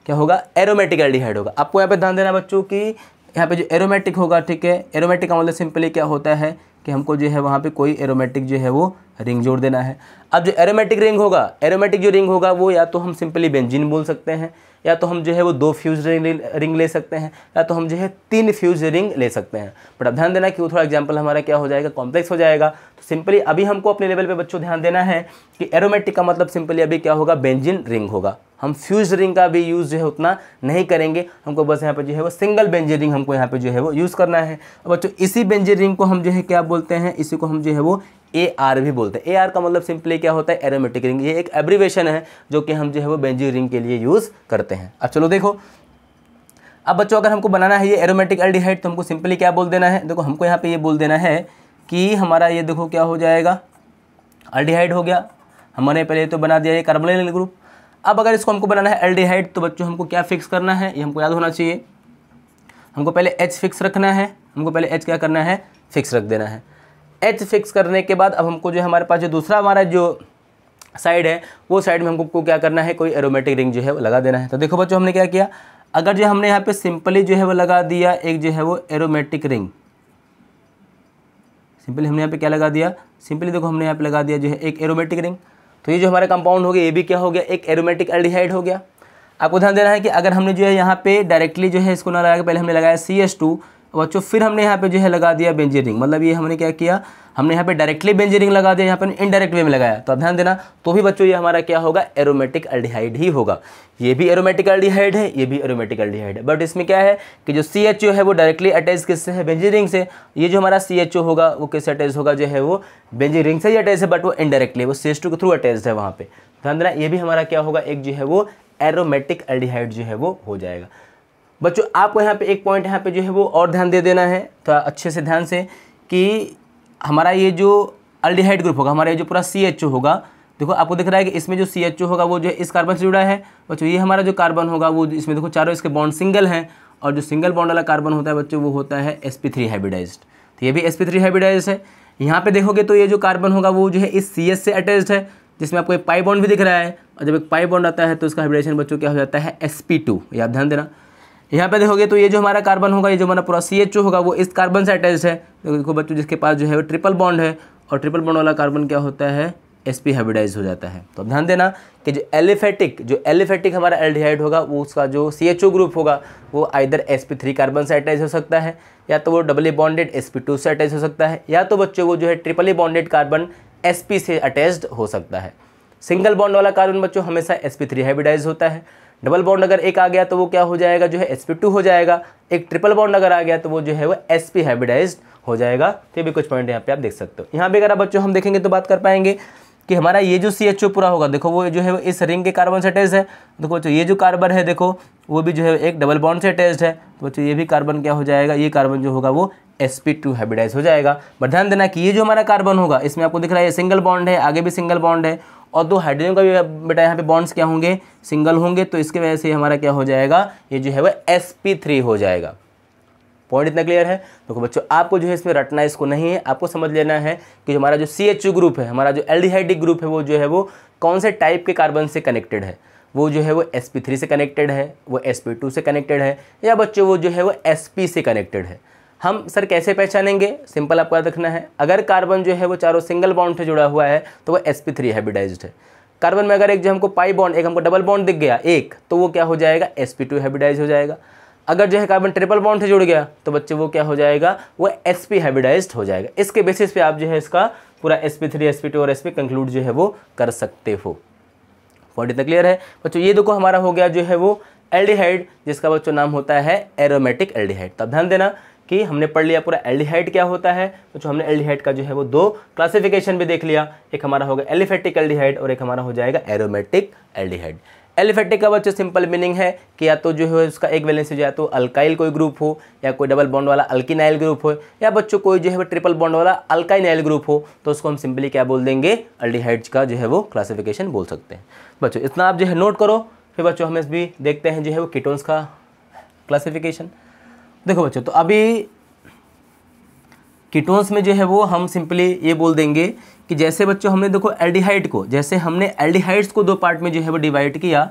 क्या होगा एरोमेटिक एल्डिहाइड होगा आपको यहाँ पे ध्यान देना बच्चों कि यहाँ पे जो एरोमेटिक होगा ठीक है एरोमेटिक का मतलब सिंपली क्या होता है कि हमको जो है वहाँ पे कोई एरोमेटिक जो है वो रिंग जोड़ देना है अब जो एरोमेटिक रिंग होगा एरोमेटिक जो रिंग होगा वो या तो हम सिंपली बेंजिन बोल सकते हैं या तो हम जो है वो दो फ्यूज रिंग, रिंग ले सकते हैं या तो हम जो है तीन फ्यूज रिंग ले सकते हैं बट अब ध्यान देना कि वो थोड़ा एग्जाम्पल हमारा क्या हो जाएगा कॉम्प्लेक्स हो जाएगा तो सिंपली अभी हमको अपने लेवल पर बच्चों ध्यान देना है कि एरोमेटिक का मतलब सिंपली अभी क्या होगा बेंजिन रिंग होगा हम फ्यूज रिंग का भी यूज़ जो है उतना नहीं करेंगे हमको बस यहाँ पर जो है वो सिंगल बेंजी रिंग हमको यहाँ पे जो है वो यूज़ करना है बच्चों इसी बेंजी रिंग को हम जो है क्या बोलते हैं इसी को हम जो है वो ए आर भी बोलते हैं ए आर का मतलब सिंपली क्या होता है एरोमेटिक रिंग ये एक एब्रीवेशन है जो कि हम जो है वो बेंजी रिंग के लिए यूज़ करते हैं अब चलो देखो अब बच्चों अगर हमको बनाना है ये एरोमेटिक एल्डिहाइड तो हमको सिंपली क्या बोल देना है देखो हमको यहाँ पे ये बोल देना है कि हमारा ये देखो क्या हो जाएगा अल्डिहाइड हो गया हमारे पहले तो बना दिया ये कार्बन ग्रुप अब अगर इसको हमको बनाना है एल्डिहाइड तो बच्चों हमको क्या फिक्स करना है ये हमको याद होना चाहिए हमको पहले एच फिक्स रखना है हमको पहले एच क्या करना है फिक्स रख देना है एच फिक्स करने के बाद अब हमको जो है हमारे पास जो दूसरा हमारा जो साइड है वो साइड में हमको क्या करना है कोई एरोमेटिक रिंग जो है वो लगा देना है तो देखो बच्चों हमने क्या किया अगर जो हमने यहाँ पे सिंपली जो है वो लगा दिया एक जो है वो एरोमेटिक रिंग सिंपली हमने यहाँ पे क्या लगा दिया सिंपली देखो हमने यहाँ पे लगा दिया जो है एक एरोमेटिक रिंग तो ये जो हमारा कंपाउंड हो गया ये भी क्या हो गया एक एरोमेटिक एल्डिहाइड हो गया आपको ध्यान देना है कि अगर हमने जो है यहाँ पे डायरेक्टली जो है इसको ना लगाया पहले हमने लगाया सी एस टू बच्चों फिर हमने यहाँ पे जो है लगा दिया बेंजीरिंग मतलब ये हमने क्या किया हमने यहाँ पे डायरेक्टली बेंजीरिंग लगा दिया यहाँ पर इनडायरेक्ट वे में लगाया तो ध्यान देना तो भी बच्चों ये हमारा क्या होगा एरोमेटिक अल्डिहाइड ही होगा ये भी एरोमेटिक अल्डिहाइड है ये भी एरोमेटिक अल्डिहाइड है बट इसमें क्या है कि जो सी एच ओ है वो डायरेक्टली अटैच किससे है बेंजीरिंग से ये जो हमारा सी एच ओ होगा वो किससे अटैच होगा जो है वो बेंजीरिंग से ही अटैच है बट वो इनडायरेक्टली वो सी एच टू के थ्रू अटैच है वहाँ पर ध्यान देना ये भी हमारा क्या होगा एक जो है वो एरोमेटिक अल्डिहाइड जो है वो हो जाएगा बच्चों आपको यहाँ पे एक पॉइंट यहाँ पे जो है वो और ध्यान दे देना है थोड़ा अच्छे से ध्यान से कि हमारा ये जो अल्डिहाइड ग्रुप होगा हमारा ये जो पूरा सी एच ओ होगा देखो आपको दिख रहा है कि इसमें जो सी एच ओ होगा वो जो है इस कार्बन से जुड़ा है बच्चों ये हमारा जो कार्बन होगा वो इसमें देखो चारों इसके बॉन्ड सिंगल हैं और जो सिंगल बॉन्ड वाला कार्बन होता है बच्चों वो होता है एस पी थ्री हाइब्रिडाइज्ड तो ये भी एस पी थ्री हाइब्रिडाइज्ड है यहाँ पे देखोगे तो ये जो कार्बन होगा वो जो है इस सी एस से अटैच्ड है जिसमें आपको एक पाई बॉन्ड भी दिख रहा है और जब एक पाई बॉन्ड आता है तो उसका हाइब्रिडाइजेशन बच्चों क्या हो जाता है एस पी टू ये आप ध्यान देना यहाँ पे देखोगे तो ये जो हमारा कार्बन होगा ये जो हमारा पूरा सी होगा वो इस कार्बन से अटैच है देखो बच्चों जिसके पास जो है वो ट्रिपल बॉन्ड है और ट्रिपल बॉन्ड वाला कार्बन क्या होता है एस पी हाइब्रिडाइज हो जाता है तो अब ध्यान देना कि जो एलिफेटिक जो एलिफेटिक हमारा एल्डिहाइड होगा वो उसका जो सी एच ओ ग्रुप होगा वो either S P three carbon से अटैच हो सकता है या तो वो doubly bonded S P two से अटैच हो सकता है या तो बच्चों वो जो है triply bonded carbon S P से अटैच्ड हो सकता है सिंगल बॉन्ड वाला कार्बन बच्चों हमेशा एस पी थ्री हाइब्रिडाइज होता है डबल बॉन्ड अगर एक आ गया तो वो क्या हो जाएगा जो है एस हो जाएगा एक ट्रिपल बॉन्ड अगर आ गया तो वो जो है वो एस पी हो जाएगा तो ये भी कुछ पॉइंट यहाँ पे आप देख सकते हो यहाँ भी अगर आप बच्चों हम देखेंगे तो बात कर पाएंगे कि हमारा ये जो सी एच ओ पूरा होगा देखो वो जो है वो इस रिंग के कार्बन से अटैच है देखो बच्चों ये जो कार्बन है देखो वो भी जो है एक डबल बॉन्ड से अटैच है तो बच्चों ये भी कार्बन क्या हो जाएगा ये कार्बन जो होगा वो एस पी टू हैबिडाइज हो जाएगा बट ध्यान देना कि ये जो हमारा कार्बन होगा इसमें आपको दिख रहा है सिंगल बॉन्ड है आगे भी सिंगल बॉन्ड है और दो हाइड्रोजन का भी बेटा यहाँ पे बॉन्ड्स क्या होंगे सिंगल होंगे तो इसके वजह से हमारा क्या हो जाएगा ये जो है वो एस हो जाएगा पॉइंट इतना क्लियर है देखो तो बच्चों आपको जो है इसमें रटना इसको नहीं है आपको समझ लेना है कि हमारा जो सी एच ग्रुप है हमारा जो एल्डिहाइडिक ग्रुप है वो जो है वो कौन से टाइप के कार्बन से कनेक्टेड है वो जो है वो एस पी थ्री से कनेक्टेड है वो एस पी टू से कनेक्टेड है या बच्चों वो जो है वो एस पी से कनेक्टेड है हम सर कैसे पहचानेंगे सिंपल आपको याद रखना है अगर कार्बन जो है वो चारों सिंगल बॉन्ड से जुड़ा हुआ है तो वो एस पी थ्री हैबिडाइज है कार्बन में अगर एक जो हमको पाई बॉन्ड एक हमको डबल बॉन्ड दिख गया एक तो वो क्या हो जाएगा एस पी टू हैबिडाइज हो जाएगा अगर जो है कार्बन ट्रिपल बॉन्ड से जुड़ गया तो बच्चे वो क्या हो जाएगा वो एस पी हैबिडाइज हो जाएगा इसके बेसिस पे आप जो है इसका पूरा S P three S P two और एस पी कंक्लूड जो है वो कर सकते हो पॉइंट इतना क्लियर है बच्चों ये देखो हमारा हो गया जो है वो एल्डिहाइड जिसका बच्चों नाम होता है एरोमेटिक एल्डिहाइड तो ध्यान देना कि हमने पढ़ लिया पूरा एल्डिहाइड क्या होता है तो जो हमने एल्डिहाइड का जो है वो दो क्लासिफिकेशन भी देख लिया एक हमारा होगा एलिफेटिक एल्डिहाइड और एक हमारा हो जाएगा एरोमेटिक एल्डिहाइड एलिफेटिक का बच्चों सिंपल मीनिंग है कि या तो जो है उसका एक वैलेंस जो है तो अल्काइल कोई ग्रुप हो या कोई डबल बॉन्ड वाला अल्किनाइल ग्रुप हो या बच्चों कोई जो है वो ट्रिपल बॉन्ड वाला अल्काइनाइल ग्रुप हो तो उसको हम सिंपली क्या बोल देंगे अल्डिहाइड्स का जो है वो क्लासिफिकेशन बोल सकते हैं बच्चों इतना आप जो है नोट करो फिर बच्चों हम इस भी देखते हैं जो है वो कीटोन्स का क्लासिफिकेशन देखो बच्चों तो अभी कीटोन्स में जो है वो हम सिंपली ये बोल देंगे कि जैसे बच्चों हमने देखो एल्डिहाइड को जैसे हमने एल्डिहाइड्स को दो पार्ट में जो है वो डिवाइड किया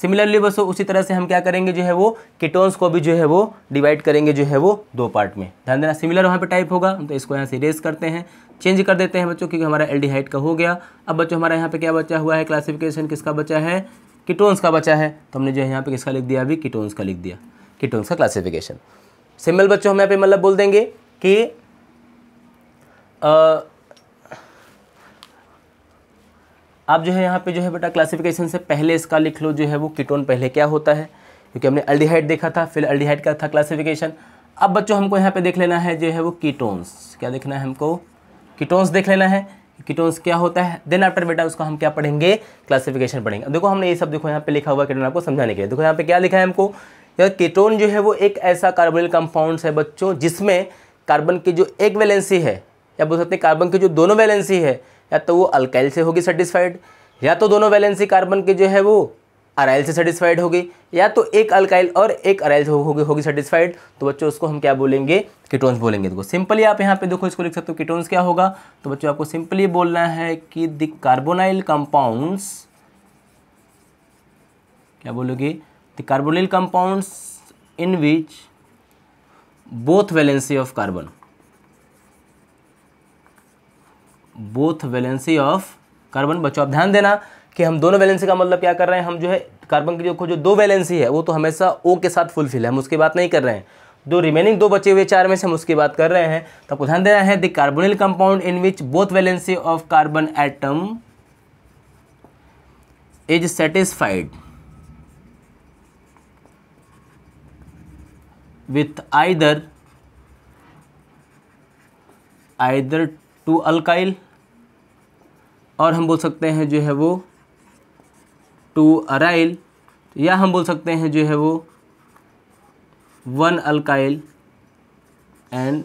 सिमिलरली बस उसी तरह से हम क्या करेंगे जो है वो कीटोन्स को भी जो है वो डिवाइड करेंगे जो है वो दो पार्ट में ध्यान देना सिमिलर वहाँ पे टाइप होगा तो इसको यहाँ से रेस करते हैं चेंज कर देते हैं बच्चों क्योंकि हमारा एल्डिहाइड का हो गया अब बच्चों हमारा यहाँ पे क्या बचा हुआ है क्लासिफिकेशन किसका बचा है कीटोन्स का बचा है तो हमने जो है यहाँ पर किसका लिख दिया अभी कीटोन्स का लिख दिया कीटोन्स का क्लासिफिकेशन सिंबल बच्चों हम यहाँ पे मतलब बोल देंगे कि आ, आप जो है यहाँ पे जो है बेटा क्लासिफिकेशन से पहले इसका लिख लो जो है वो कीटोन पहले क्या होता है क्योंकि हमने अल्डिहाइड देखा था फिर अल्डिहाइड का था क्लासिफिकेशन अब बच्चों हमको यहाँ पे देख लेना है जो है वो कीटोन्स क्या देखना है हमको कीटोन्स देख लेना है कीटोन्स क्या होता है देन आफ्टर बेटा उसका हम क्या पढ़ेंगे क्लासिफिकेशन पढ़ेंगे देखो हमने ये सब देखो यहाँ पे लिखा हुआ कीटोन आपको समझाने के लिए देखो यहाँ पे क्या लिखा है हमको यह कीटोन जो है वो एक ऐसा कार्बोनिल कंपाउंड है बच्चों जिसमें कार्बन की जो एक वैलेंसी है या बोल सकते हैं कार्बन की जो दोनों वैलेंसी है या तो वो अल्काइल से होगी सेटिस्फाइड या तो दोनों वैलेंसी कार्बन की जो है वो अराइल से सेटिस्फाइड होगी या तो एक अल्काइल और एक अराइल से होगी होगी सेटिस्फाइड तो बच्चों उसको हम क्या बोलेंगे कीटोन्स बोलेंगे देखो सिंपली आप यहाँ पे देखो इसको लिख सकते हो कीटोन्स क्या होगा तो बच्चों आपको सिंपली बोलना है कि द कार्बोनाइल कंपाउंड्स क्या बोलोगे the carbonyl compounds in which both valency of carbon both valency of carbon बच्चों आप ध्यान देना कि हम दोनों वैलेंसी का मतलब क्या कर रहे हैं हम जो है कार्बन की जो जो दो वैलेंसी है वो तो हमेशा ओ के साथ फुलफिल है हम उसकी बात नहीं कर रहे हैं जो रिमेनिंग दो बचे हुए चार में से हम उसकी बात कर रहे हैं तो आपको ध्यान देना है the carbonyl compound in which both valency of carbon atom is satisfied with either either two alkyl और हम बोल सकते हैं जो है वो टू अराइल या हम बोल सकते हैं जो है वो one alkyl and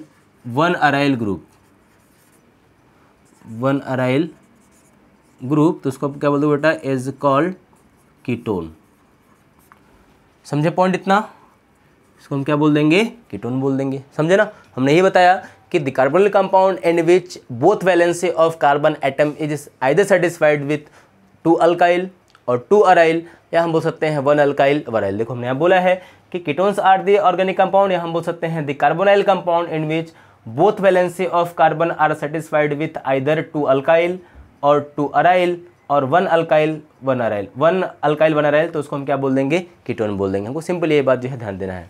one aryl group one aryl group तो उसको क्या बोलते बेटा इज कॉल्ड कीटोन समझे पॉइंट इतना इसको हम क्या बोल देंगे कीटोन बोल देंगे समझे ना हमने ये बताया कि the carbonyl compound and which both valency of carbon atom is either satisfied with two alkyl और टू अराइल या हम बोल सकते हैं वन अल्काइल वराइल देखो हमने यहाँ बोला है कि ketones are the organic compound या हम बोल सकते हैं the carbonyl compound in which both valency of carbon are satisfied with either two alkyl और टू अराइल और one alkyl one aryl one alkyl one aryl तो उसको हम क्या बोल देंगे कीटोन बोल देंगे हमको सिंपल ये बात जो है ध्यान देना है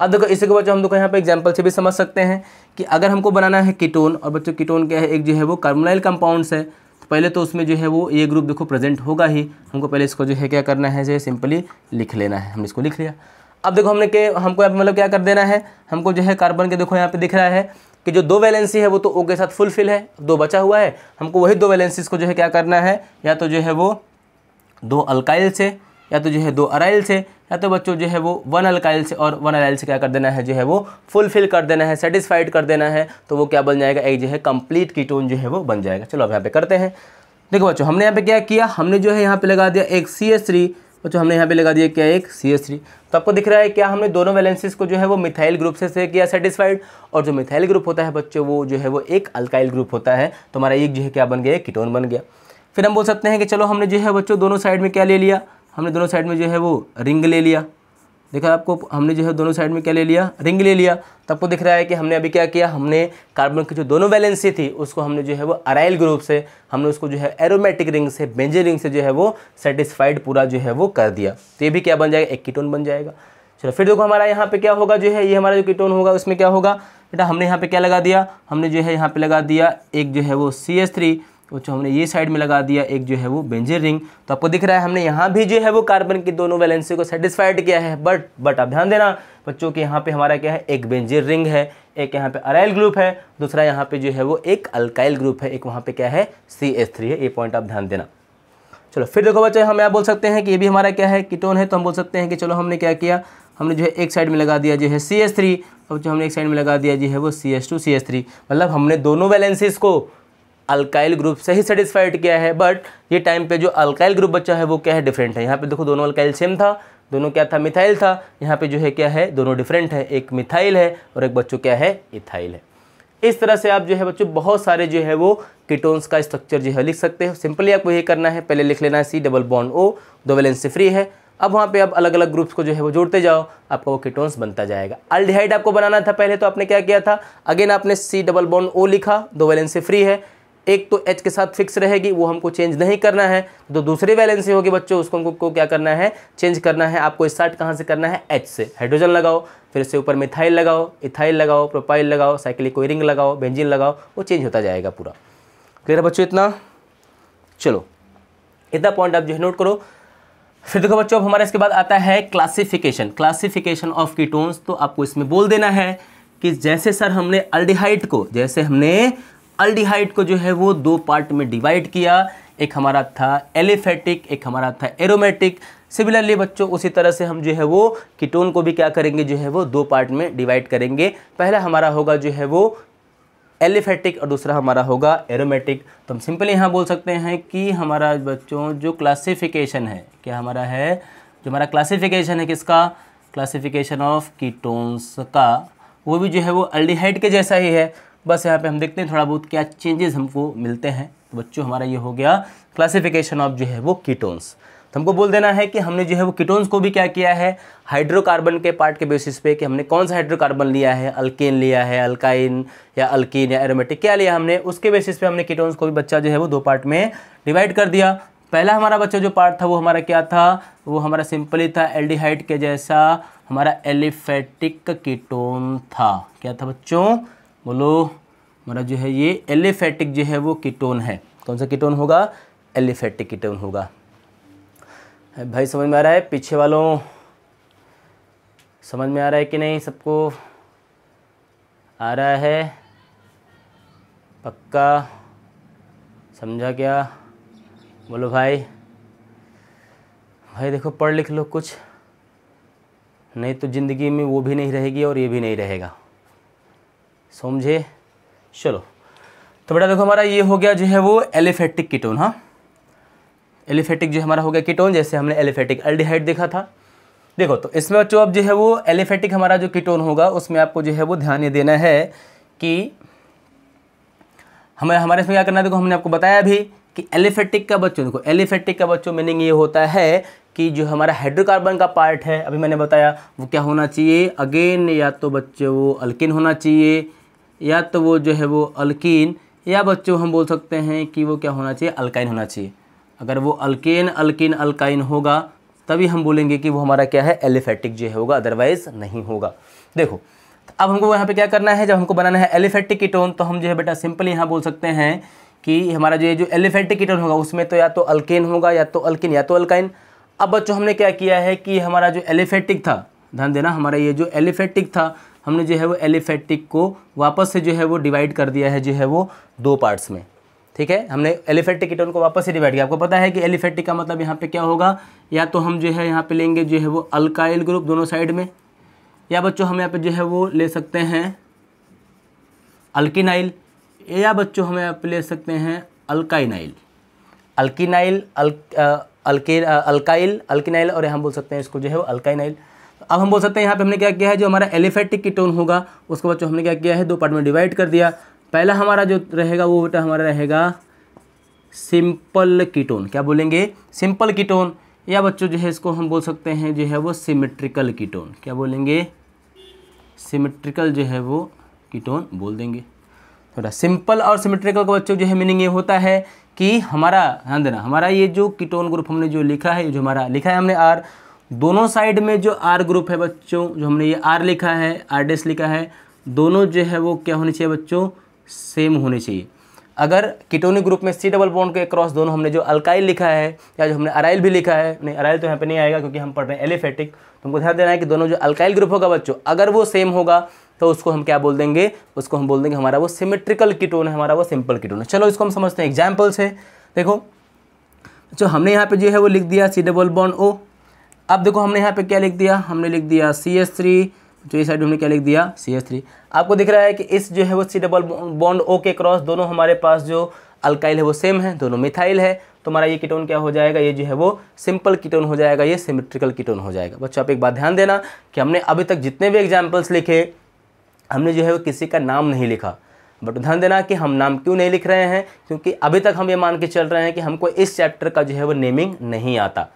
अब देखो इसी के बच्चों हम देखो यहाँ पे एग्जाम्पल से भी समझ सकते हैं कि अगर हमको बनाना है कीटोन और बच्चों कीटोन क्या है एक जो है वो कार्बोनाइल कंपाउंड्स है तो पहले तो उसमें जो है वो ये ग्रुप देखो प्रेजेंट होगा ही हमको पहले इसको जो है क्या करना है जो सिंपली लिख लेना है हमने इसको लिख लिया अब देखो हमने के हमको यहाँ मतलब क्या कर देना है हमको जो है कार्बन के देखो यहाँ पे दिख रहा है कि जो दो वैलेंसी है वो तो ओ के साथ फुलफिल है दो बचा हुआ है हमको वही दो वैलेंसीज को जो है क्या करना है या तो जो है वो दो अल्काइल से या तो जो है दो अराइल से या तो बच्चों जो है वो वन अल्काइल से और वन अराइल से क्या कर देना है जो है वो फुलफिल कर देना है सेटिस्फाइड कर देना है तो वो क्या बन जाएगा एक जो है कंप्लीट कीटोन जो है वो बन जाएगा चलो अब यहाँ पे करते हैं देखो बच्चों हमने यहाँ पे क्या किया हमने जो है यहाँ पे लगा दिया एक सी एस थ्री बच्चों हमने यहाँ पे लगा दिया क्या एक सी एस थ्री तो आपको दिख रहा है क्या हमने दोनों वैलेंसीज को जो है वो मिथाइल ग्रुप से, से किया सेटिस्फाइड और जो मिथाइल ग्रुप होता है बच्चों वो जो है वो एक अल्काइल ग्रुप होता है तो हमारा एक जो है क्या बन गया कीटोन बन गया फिर हम बोल सकते हैं कि चलो हमने जो है बच्चों दोनों साइड में क्या ले लिया हमने दोनों साइड में जो है वो रिंग ले लिया देखा आपको हमने जो है दोनों साइड में क्या ले लिया रिंग ले लिया तो आपको दिख रहा है कि हमने अभी क्या किया हमने कार्बन की जो दोनों वैलेंसी थी उसको हमने जो है वो अराइल ग्रुप से हमने उसको जो है एरोमेटिक रिंग से बेंजे रिंग से जो है वो सेटिस्फाइड पूरा जो है वो कर दिया तो ये भी क्या बन जाएगा एक कीटोन बन जाएगा चलो फिर देखो हमारा यहाँ पर क्या होगा जो है ये हमारा जो कीटोन होगा उसमें क्या होगा बेटा हमने यहाँ पे क्या लगा दिया हमने जो है यहाँ पर लगा दिया एक जो है वो सी एस थ्री तो अच्छा हमने ये साइड में लगा दिया एक जो है वो बेंजर रिंग तो आपको दिख रहा है हमने यहाँ भी जो है वो कार्बन की दोनों वैलेंसी को सेटिस्फाइड किया है बट बट आप ध्यान देना बच्चों के यहाँ पे हमारा क्या है एक बेंजर रिंग है एक यहाँ पे अराइल ग्रुप है दूसरा यहाँ पे जो है वो एक अल्काइल ग्रुप है एक वहाँ पे क्या है सी एस थ्री है ये पॉइंट आप ध्यान देना चलो फिर देखो बच्चे हम यहाँ बोल सकते हैं कि ये भी हमारा क्या है कीटोन है तो हम बोल सकते हैं कि चलो हमने क्या किया हमने जो है एक साइड में लगा दिया जो है सी एस थ्री और जो हमने एक साइड में लगा दिया जो है वो C S two C S three मतलब हमने दोनों वैलेंसीज को अल्काइल ग्रुप से ही सेटिस्फाइड किया है बट ये टाइम पे जो अल्काइल ग्रुप बचा है वो क्या है डिफरेंट है यहाँ पे देखो दोनों अल्काइल सेम था दोनों क्या था मिथाइल था यहाँ पे जो है क्या है दोनों डिफरेंट है एक मिथाइल है और एक बच्चों क्या है इथाइल है इस तरह से आप जो है बच्चों बहुत सारे जो है वो कीटोन्स का स्ट्रक्चर जो है लिख सकते हो सिंपली आपको ये करना है पहले लिख लेना है सी डबल बॉन्ड ओ दो वैलेंस फ्री है अब वहाँ पे आप अलग अलग ग्रुप्स को जो है वो जोड़ते जाओ आपका वो कीटोन्स बनता जाएगा अल्डिहाइड आपको बनाना था पहले तो आपने क्या किया था अगेन आपने सी डबल बॉन्ड ओ लिखा दो वैलेंस फ्री है एक तो एच के साथ फिक्स रहेगी वो हमको चेंज नहीं करना है तो दूसरी वैलेंसी होगी बच्चों उसको हमको क्या करना है चेंज करना है आपको स्टार्ट कहाँ से करना है एच से हाइड्रोजन लगाओ फिर इससे ऊपर मिथाइल लगाओ इथाइल लगाओ प्रोपाइल लगाओ साइकिलिक रिंग लगाओ बेंजिन लगाओ वो चेंज होता जाएगा पूरा क्लियर है बच्चों इतना चलो इतना पॉइंट आप जो है नोट करो फिर देखो बच्चों अब हमारा इसके बाद आता है क्लासिफिकेशन क्लासिफिकेशन ऑफ कीटोन्स तो आपको इसमें बोल देना है कि जैसे सर हमने अल्डिहाइड को जैसे हमने अल्डिहाइड को जो है वो दो पार्ट में डिवाइड किया एक हमारा था एलिफेटिक एक हमारा था एरोमेटिक सिमिलरली बच्चों उसी तरह से हम जो है वो कीटोन को भी क्या करेंगे जो है वो दो पार्ट में डिवाइड करेंगे पहला हमारा होगा जो है वो एलिफेटिक और दूसरा हमारा होगा एरोमेटिक तो हम सिंपल यहाँ बोल सकते हैं कि हमारा बच्चों जो क्लासिफिकेशन है क्या हमारा है जो हमारा क्लासिफिकेशन है किसका क्लासिफिकेशन ऑफ कीटोन्स का वो भी जो है वो अल्डिहाइड के जैसा ही है बस यहाँ पे हम देखते हैं थोड़ा बहुत क्या चेंजेस हमको मिलते हैं तो बच्चों हमारा ये हो गया क्लासिफिकेशन ऑफ जो है वो कीटोन्स तो हमको बोल देना है कि हमने जो है वो कीटोन्स को भी क्या किया है हाइड्रोकार्बन के पार्ट के बेसिस पे कि हमने कौन सा हाइड्रोकार्बन लिया है अल्केन लिया है अल्काइन या अल्किन या एरोमेटिक क्या लिया हमने उसके बेसिस पे हमने कीटोन्स को भी बच्चा जो है वो दो पार्ट में डिवाइड कर दिया पहला हमारा बच्चा जो पार्ट था वो हमारा क्या था वो हमारा सिंपली था एल्डिहाइड के जैसा हमारा एलिफेटिक कीटोन था क्या था बच्चों बोलो हमारा जो है ये एलिफेटिक जो है वो कीटोन है कौन सा कीटोन होगा एलिफेटिक कीटोन होगा भाई समझ में आ रहा है पीछे वालों समझ में आ रहा है कि नहीं सबको आ रहा है पक्का समझा क्या बोलो भाई भाई देखो पढ़ लिख लो कुछ नहीं तो ज़िंदगी में वो भी नहीं रहेगी और ये भी नहीं रहेगा समझे चलो तो बेटा देखो हमारा ये हो गया जो है वो एलिफेटिक कीटोन हाँ एलिफेटिक जो हमारा हो गया कीटोन जैसे हमने एलिफेटिक अल्डिहाइड देखा था देखो तो इसमें बच्चों अब जो है वो एलिफेटिक हमारा जो कीटोन होगा उसमें आपको जो है वो ध्यान ये देना है कि हमें हमारे इसमें क्या करना है देखो हमने आपको बताया भी कि एलिफेटिक का बच्चों देखो एलिफेटिक का बच्चों मीनिंग ये होता है कि जो हमारा हाइड्रोकार्बन का पार्ट है अभी मैंने बताया वो क्या होना चाहिए अगेन या तो बच्चे वो अल्किन होना चाहिए या तो वो जो है वो अल्किन या बच्चों हम बोल सकते हैं कि वो क्या होना चाहिए अल्काइन होना चाहिए अगर वो अल्केन अल्किन अल्काइन होगा तभी हम बोलेंगे कि वो हमारा क्या है एलिफेटिक जो होगा अदरवाइज़ नहीं होगा देखो तो अब हमको यहाँ पे क्या करना है जब हमको बनाना है एलिफेटिक कीटोन तो हम जो है बेटा सिंपली यहाँ बोल सकते हैं कि हमारा जो ये जो एलिफेटिक कीटोन होगा उसमें तो या तो अल्केन होगा या तो अल्किन या तो अल्काइन अब बच्चों हमने क्या किया है कि हमारा जो एलिफेटिक था ध्यान देना हमारा ये जो एलिफेटिक था हमने जो है वो एलिफेटिक को वापस से जो है वो डिवाइड कर दिया है जो है वो दो पार्ट्स में ठीक है हमने एलिफेटिक कीटोन को वापस से डिवाइड किया आपको पता है कि एलिफेटिक का मतलब यहाँ पे क्या होगा या तो हम जो है यहाँ पे लेंगे जो है वो अल्काइल ग्रुप दोनों साइड में या बच्चों हम यहाँ पे जो है वो ले सकते हैं अल्किनाइल या बच्चों हम यहाँ पे ले सकते हैं अल्काइनाइल अल्किनाइल अल्के अल्काइल अल्किनाइल और यहाँ बोल सकते हैं इसको जो है वो अल्काइनाइल अब हम बोल सकते हैं यहाँ पे हमने क्या किया है जो हमारा एलिफेटिक कीटोन होगा उसके बाद जो हमने क्या किया है दो पार्ट में डिवाइड कर दिया पहला हमारा जो रहेगा वो बेटा हमारा रहेगा सिंपल कीटोन क्या बोलेंगे सिंपल कीटोन या बच्चों जो है इसको हम बोल सकते हैं जो है वो सिमेट्रिकल कीटोन क्या बोलेंगे सिमेट्रिकल जो है वो कीटोन बोल देंगे थोड़ा सिंपल और सिमेट्रिकल का बच्चों जो है मीनिंग ये होता है कि हमारा ध्यान देना हमारा ये जो कीटोन ग्रुप हमने जो लिखा है जो हमारा लिखा है हमने आर दोनों साइड में जो आर ग्रुप है बच्चों जो हमने ये आर लिखा है आर डेस लिखा है दोनों जो है वो क्या होने चाहिए बच्चों सेम होने चाहिए अगर किटोनिक ग्रुप में सी डबल बॉन्ड के क्रॉस दोनों हमने जो अल्काइल लिखा है या जो हमने अराइल भी लिखा है नहीं अराइल तो यहाँ पे नहीं आएगा क्योंकि हम पढ़ रहे हैं एलिफेटिक तो हमको ध्यान देना है कि दोनों जो अल्काइल ग्रुप होगा बच्चों अगर वो सेम होगा तो उसको हम क्या बोल देंगे उसको हम बोल देंगे हमारा वो सिमेट्रिकल किटोन है हमारा वो सिंपल किटोन है चलो इसको हम समझते हैं एग्जाम्पल्स है देखो जो हमने यहाँ पे जो है वो लिख दिया सी डबल बॉन्ड ओ अब देखो हमने यहाँ पे क्या लिख दिया हमने लिख दिया सी एस थ्री जो इस साइड हमने क्या लिख दिया सी एस थ्री आपको दिख रहा है कि इस जो है वो सी डबल बॉन्ड ओ के क्रॉस दोनों हमारे पास जो अल्काइल है वो सेम है दोनों मिथाइल है तो हमारा ये कीटोन क्या हो जाएगा ये जो है वो सिंपल कीटोन हो जाएगा ये सिमेट्रिकल कीटोन हो जाएगा बच्चों आप एक बात ध्यान देना कि हमने अभी तक जितने भी एग्जाम्पल्स लिखे हमने जो है वो किसी का नाम नहीं लिखा बट ध्यान देना कि हम नाम क्यों नहीं लिख रहे हैं क्योंकि अभी तक हम ये मान के चल रहे हैं कि हमको इस चैप्टर का जो है वो नेमिंग नहीं आता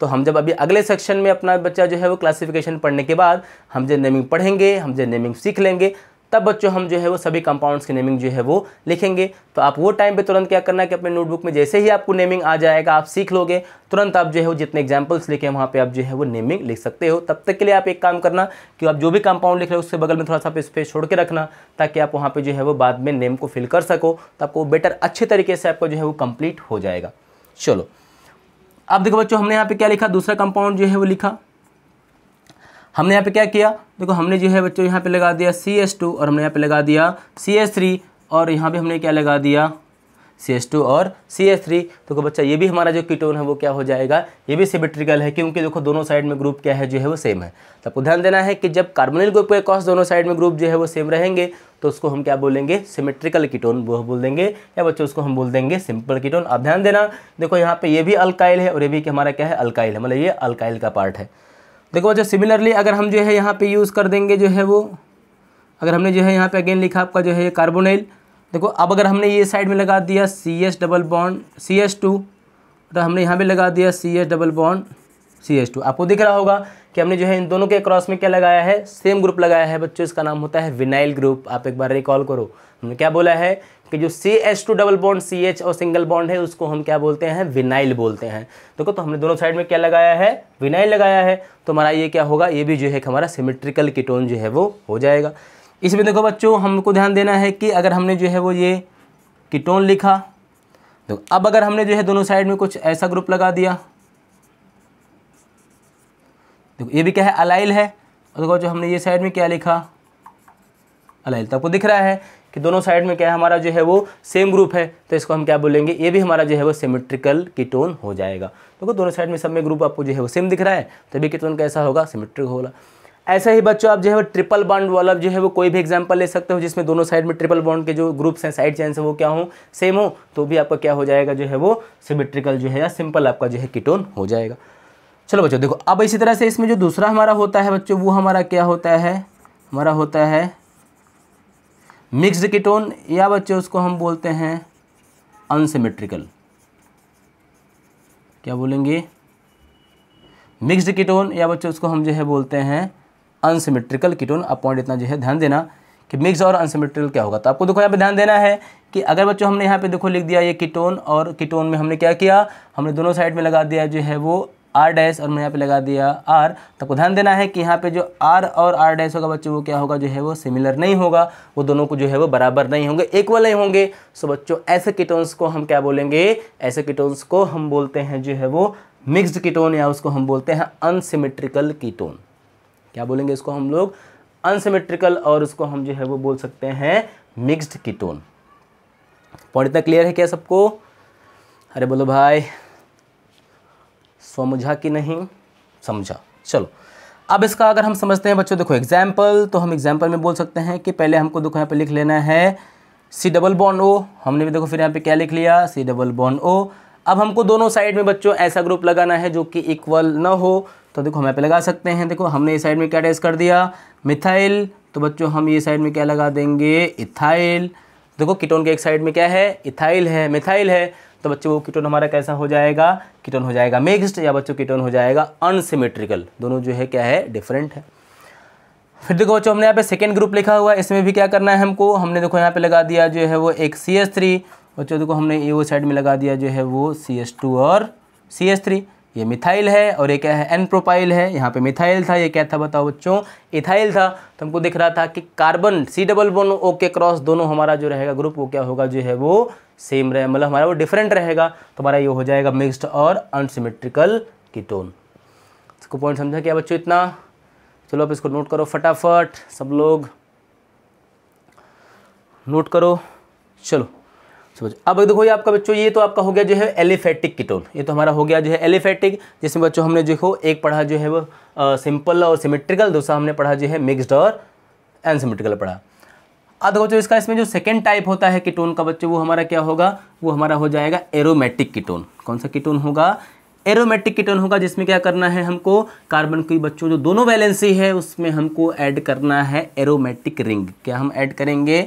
तो हम जब अभी अगले सेक्शन में अपना बच्चा जो है वो क्लासिफिकेशन पढ़ने के बाद हम जो नेमिंग पढ़ेंगे हम जो नेमिंग सीख लेंगे तब बच्चों हम जो है वो सभी कंपाउंड्स की नेमिंग जो है वो लिखेंगे तो आप वो टाइम पे तुरंत क्या करना है कि अपने नोटबुक में जैसे ही आपको नेमिंग आ जाएगा आप सीख लोगे तुरंत आप जो है वो जितने एग्जाम्पल्स लिखे हैं वहाँ पे आप जो है वो नेमिंग लिख सकते हो तब तक के लिए आप एक काम करना कि आप जो भी कंपाउंड लिख रहे हो उसके बगल में थोड़ा सा स्पेस छोड़ के रखना ताकि आप वहाँ पर जो है वो बाद में नेम को फिल कर सको तो आपको बेटर अच्छे तरीके से आपका जो है वो कम्प्लीट हो जाएगा चलो अब देखो बच्चों हमने यहाँ पे क्या लिखा दूसरा कंपाउंड जो है वो लिखा हमने यहाँ पे क्या किया देखो हमने जो है बच्चों यहाँ पे लगा दिया सी एस टू और हमने यहाँ पे लगा दिया सी एस थ्री और यहाँ पे हमने क्या लगा दिया सी एस टू और सी एस तो को बच्चा ये भी हमारा जो कीटोन है वो क्या हो जाएगा ये भी सिमेट्रिकल है क्योंकि देखो दोनों साइड में ग्रुप क्या है जो है वो सेम है तो आपको ध्यान देना है कि जब कार्बोनिल ग्रुप के कॉस दोनों साइड में ग्रुप जो है वो सेम रहेंगे तो उसको हम क्या बोलेंगे सिमेट्रिकल कीटोन वो बोल देंगे या बच्चों उसको हम बोल देंगे सिंपल कीटोन आप ध्यान देना देखो यहाँ पे ये भी अल्काइल है और ये भी हमारा क्या है अल्काइल है मतलब ये अल्काइल का पार्ट है देखो बच्चा सिमिलरली अगर हम जो है यहाँ पे यूज़ कर देंगे जो है वो अगर हमने जो है यहाँ पे अगेन लिखा आपका जो है ये कार्बोनाइल देखो अब अगर हमने ये साइड में लगा दिया C S double bond C S two तो हमने यहाँ पे लगा दिया C S double bond C S two आपको दिख रहा होगा कि हमने जो है इन दोनों के क्रॉस में क्या लगाया है सेम ग्रुप लगाया है बच्चों इसका नाम होता है विनाइल ग्रुप आप एक बार रिकॉल करो हमने क्या बोला है कि जो C S two double bond C H और सिंगल बॉन्ड है उसको हम क्या बोलते हैं विनाइल बोलते हैं देखो तो हमने दोनों साइड में क्या लगाया है विनाइल लगाया है तो हमारा ये क्या होगा ये भी जो है हमारा सिमेट्रिकल कीटोन जो है वो हो जाएगा इसमें देखो बच्चों हमको ध्यान देना है कि अगर हमने जो है वो ये कीटोन लिखा देखो तो अब अगर हमने जो है दोनों साइड में कुछ ऐसा ग्रुप लगा दिया देखो तो ये भी क्या है अलाइल है और देखो जो हमने ये साइड में क्या लिखा अलाइल तो आपको दिख रहा है कि दोनों साइड में क्या है हमारा जो है वो सेम ग्रुप है तो इसको हम क्या बोलेंगे ये भी हमारा जो है वो सिमेट्रिकल कीटोन हो जाएगा देखो तो दोनों साइड में सब में ग्रुप आपको जो है वो सेम दिख रहा है तभी तो कीटोन कैसा होगा सिमेट्रिक होगा ऐसा ही बच्चों आप जो है वो ट्रिपल बॉन्ड वाला जो है वो कोई भी एग्जाम्पल ले सकते हो जिसमें दोनों साइड में ट्रिपल बॉन्ड के जो ग्रुप्स हैं साइड चैन से वो क्या हो सेम हो तो भी आपका क्या हो जाएगा जो है वो सिमेट्रिकल जो है या सिंपल आपका जो है कीटोन हो जाएगा चलो बच्चों देखो अब इसी तरह से इसमें जो दूसरा हमारा होता है बच्चों वो हमारा क्या होता है हमारा होता है मिक्स्ड कीटोन या बच्चों उसको हम बोलते हैं अनसिमेट्रिकल क्या बोलेंगे मिक्स्ड कीटोन या बच्चों उसको हम जो है बोलते हैं अनसिमेट्रिकल कीटोन आप पॉइंट इतना जो है ध्यान देना कि मिक्स और अनसिमेट्रिकल क्या होगा तो आपको देखो यहाँ पे ध्यान देना है कि अगर बच्चों हमने यहाँ पे देखो लिख दिया ये कीटोन और कीटोन में हमने क्या किया हमने दोनों साइड में लगा दिया जो है वो आर डैश और मैं यहाँ पे लगा दिया आर तो आपको ध्यान देना है कि यहाँ पे जो आर और आर डैश होगा बच्चों वो क्या होगा जो है वो सिमिलर नहीं होगा वो दोनों को जो है वो बराबर नहीं होंगे एक वाले होंगे सो बच्चों ऐसे कीटोन्स को हम क्या बोलेंगे ऐसे कीटोन्स को हम बोलते हैं जो है वो मिक्स्ड कीटोन या उसको हम बोलते हैं अनसिमेट्रिकल कीटोन क्या बोलेंगे इसको हम लोग अनसिमेट्रिकल और उसको हम जो है वो बोल सकते हैं मिक्स्ड कीटोन पॉइंट इतना क्लियर है क्या सबको अरे बोलो भाई समझा कि नहीं समझा चलो अब इसका अगर हम समझते हैं बच्चों देखो एग्जाम्पल तो हम एग्जाम्पल में बोल सकते हैं कि पहले हमको देखो यहाँ पे लिख लेना है सी डबल बॉन्ड ओ हमने भी देखो फिर यहाँ पे क्या लिख लिया सी डबल बॉन्ड ओ अब हमको दोनों साइड में बच्चों ऐसा ग्रुप लगाना है जो कि इक्वल ना हो तो देखो हम यहाँ पे लगा सकते हैं देखो हमने इस साइड में क्या टेस्ट कर दिया मिथाइल तो बच्चों हम ये साइड में क्या लगा देंगे इथाइल देखो कीटोन के एक साइड में क्या है इथाइल है मिथाइल है तो बच्चों वो कीटोन हमारा कैसा हो जाएगा कीटोन हो जाएगा मिक्सड या बच्चों कीटोन हो जाएगा अनसिमेट्रिकल दोनों जो है क्या है डिफरेंट है फिर देखो बच्चों हमने यहाँ पे सेकेंड ग्रुप लिखा हुआ है इसमें भी क्या करना है हमको हमने देखो यहाँ पे लगा दिया जो है वो एक सी एस थ्री बच्चों देखो हमने ये वो साइड में लगा दिया जो है वो सी एस टू और सी एस थ्री ये मिथाइल है और एक है एन प्रोपाइल है यहाँ पे मिथाइल था ये क्या था बताओ बच्चों इथाइल था तो हमको दिख रहा था कि carbon C double bond O के क्रॉस दोनों हमारा जो रहेगा ग्रुप वो क्या होगा जो है वो सेम रहे मतलब हमारा वो डिफरेंट रहेगा तो हमारा ये हो जाएगा मिक्स्ड और अनसिमेट्रिकल कीटोन इसको पॉइंट समझा क्या बच्चों इतना चलो आप इसको नोट करो फटाफट सब लोग नोट करो चलो समझ अब देखो ये आपका बच्चों ये तो आपका हो गया जो है एलिफेटिक कीटोन ये तो हमारा हो गया जो है एलिफेटिक जिसमें बच्चों हमने देखो एक पढ़ा जो है वो सिंपल और सिमेट्रिकल दूसरा हमने पढ़ा जो है मिक्सड और एनसिमेट्रिकल पढ़ा अब देखो जो इसका इसमें जो सेकेंड टाइप होता है कीटोन का बच्चों वो हमारा क्या होगा वो हमारा हो जाएगा एरोमेटिक कीटोन कौन सा कीटोन होगा एरोमेटिक कीटोन होगा जिसमें क्या करना है हमको कार्बन की बच्चों जो दोनों वैलेंसी है उसमें हमको ऐड करना है एरोमेटिक रिंग क्या हम ऐड करेंगे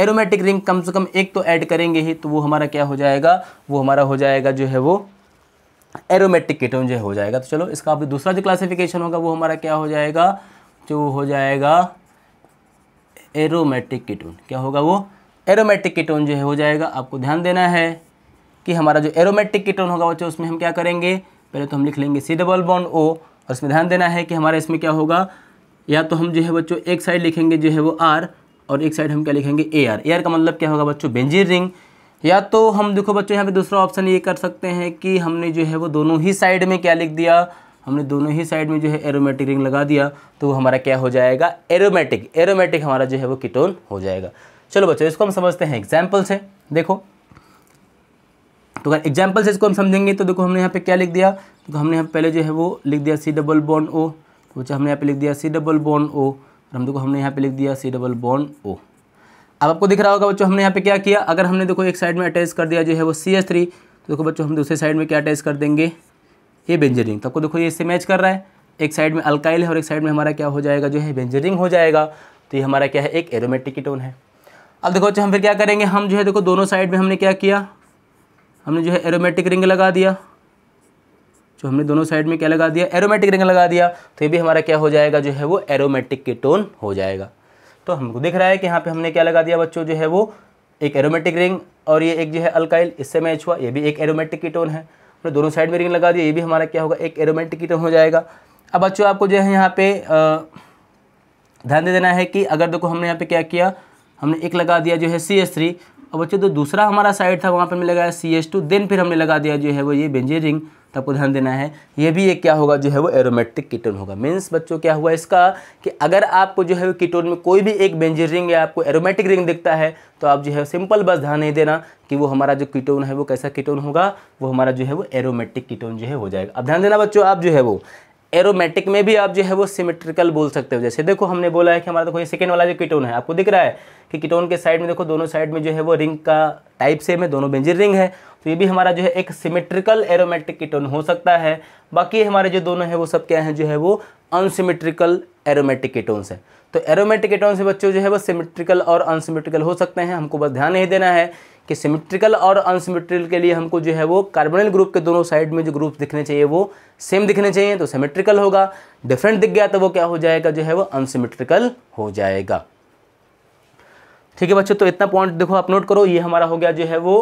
एरोमेटिक रिंग कम से कम एक तो ऐड करेंगे ही तो वो हमारा क्या हो जाएगा वो हमारा हो जाएगा जो है वो एरोमेटिक कीटोन जो हो जाएगा तो चलो इसका अब दूसरा जो क्लासिफिकेशन होगा वो हमारा क्या हो जाएगा जो हो जाएगा एरोमेटिक कीटोन क्या होगा वो एरोमेटिक कीटोन जो है हो जाएगा आपको ध्यान देना है कि हमारा जो एरोमेटिक कीटोन होगा बच्चों उसमें हम क्या करेंगे पहले तो हम लिख लेंगे सी डबल बॉन्ड ओ और इसमें ध्यान देना है कि हमारा इसमें क्या होगा या तो हम जो है बच्चों एक साइड लिखेंगे जो है वो आर और एक साइड हम क्या लिखेंगे ए आर ए आर का मतलब क्या होगा बच्चों बेंजीर रिंग या तो हम देखो बच्चों यहाँ पे दूसरा ऑप्शन ये कर सकते हैं कि हमने जो है वो दोनों ही साइड में क्या लिख दिया हमने दोनों ही साइड में जो है एरोमेटिक रिंग लगा दिया तो वो हमारा क्या हो जाएगा एरोमेटिक एरोमेटिक हमारा जो है वो कीटोन हो जाएगा चलो बच्चों इसको हम समझते हैं एग्जाम्पल से देखो तो अगर एग्जाम्पल से इसको हम समझेंगे तो देखो हमने यहाँ पे क्या लिख दिया तो हमने यहाँ पहले जो है वो लिख दिया सी डबल बॉन्ड ओ तो बच्चा हमने यहाँ पे लिख दिया सी डबल बॉन्ड ओ और हम देखो हमने यहाँ पे लिख दिया सी डबल बॉन्ड ओ अब आपको दिख रहा होगा बच्चों हमने यहाँ पे क्या किया अगर हमने देखो एक साइड में अटैच कर दिया जो है वो सी एस थ्री तो देखो बच्चों हम दूसरे साइड में क्या अटैच कर देंगे ये बेंजरिंग तो आपको देखो ये इससे मैच कर रहा है एक साइड में अल्काइल है और एक साइड में हमारा क्या हो जाएगा जो है बेंजरिंग हो जाएगा तो ये हमारा क्या है एक एरोमेटिक कीटोन है अब देखो बच्चों हम फिर क्या करेंगे हम जो है देखो दोनों साइड में हमने क्या किया हमने जो है एरोमेटिक रिंग लगा दिया जो हमने दोनों साइड में क्या लगा दिया एरोमेटिक रिंग लगा दिया तो ये भी हमारा क्या हो जाएगा जो है वो एरोमेटिक कीटोन हो जाएगा तो हमको दिख रहा है कि यहाँ पे हमने क्या लगा दिया बच्चों जो है वो एक एरोमेटिक रिंग और ये एक जो है अल्काइल इससे मैच हुआ ये भी एक एरोमेटिक कीटोन है हमने दोनों साइड में रिंग लगा दिया ये भी हमारा क्या होगा एक एरोमेटिक कीटोन हो जाएगा अब बच्चों आपको जो है यहाँ पे ध्यान दे देना है कि अगर देखो हमने यहाँ पे क्या किया हमने एक लगा दिया जो है सी एस थ्री और बच्चों तो दूसरा हमारा साइड था वहाँ पर हमने लगाया सी एस टू देन फिर हमने लगा दिया जो है वो ये बेंजे रिंग तो आपको ध्यान देना है ये भी एक क्या होगा जो है वो एरोमेटिक कीटोन होगा मीन्स बच्चों क्या हुआ इसका कि अगर आपको जो है वो कीटोन में कोई भी एक बेंजे रिंग या आपको एरोमेटिक रिंग दिखता है तो आप जो है सिंपल बस ध्यान नहीं देना कि वो हमारा जो कीटोन है वो कैसा कीटोन होगा वो हमारा जो है वो एरोमेटिक कीटोन जो है हो जाएगा अब ध्यान देना बच्चों आप जो है वो एरोमेटिक में भी आप जो है वो सिमेट्रिकल बोल सकते हो जैसे देखो हमने बोला है कि हमारा देखो ये सेकेंड वाला जो कीटोन है आपको दिख रहा है कि कीटोन के साइड में देखो दोनों साइड में जो है वो रिंग का टाइप सेम है दोनों बेंजिल रिंग है तो ये भी हमारा जो है एक सिमेट्रिकल एरोमेटिक कीटोन हो सकता है बाकी हमारे जो दोनों हैं वो सब क्या हैं जो है वो अनसिमेट्रिकल एरोमेटिक कीटोन्स है तो एरोमेटिक कीटोन से बच्चों जो है वो सिमेट्रिकल और अनसिमेट्रिकल हो सकते हैं हमको बस ध्यान नहीं देना है कि सिमेट्रिकल और अनसिमेट्रिकल के लिए हमको जो है वो कार्बोनल ग्रुप के दोनों साइड में जो ग्रुप दिखने चाहिए वो सेम दिखने चाहिए तो सिमेट्रिकल होगा डिफरेंट दिख गया तो वो क्या हो जाएगा जो है वो अनसिमेट्रिकल हो जाएगा ठीक है बच्चों तो इतना पॉइंट देखो आप नोट करो ये हमारा हो गया जो है वो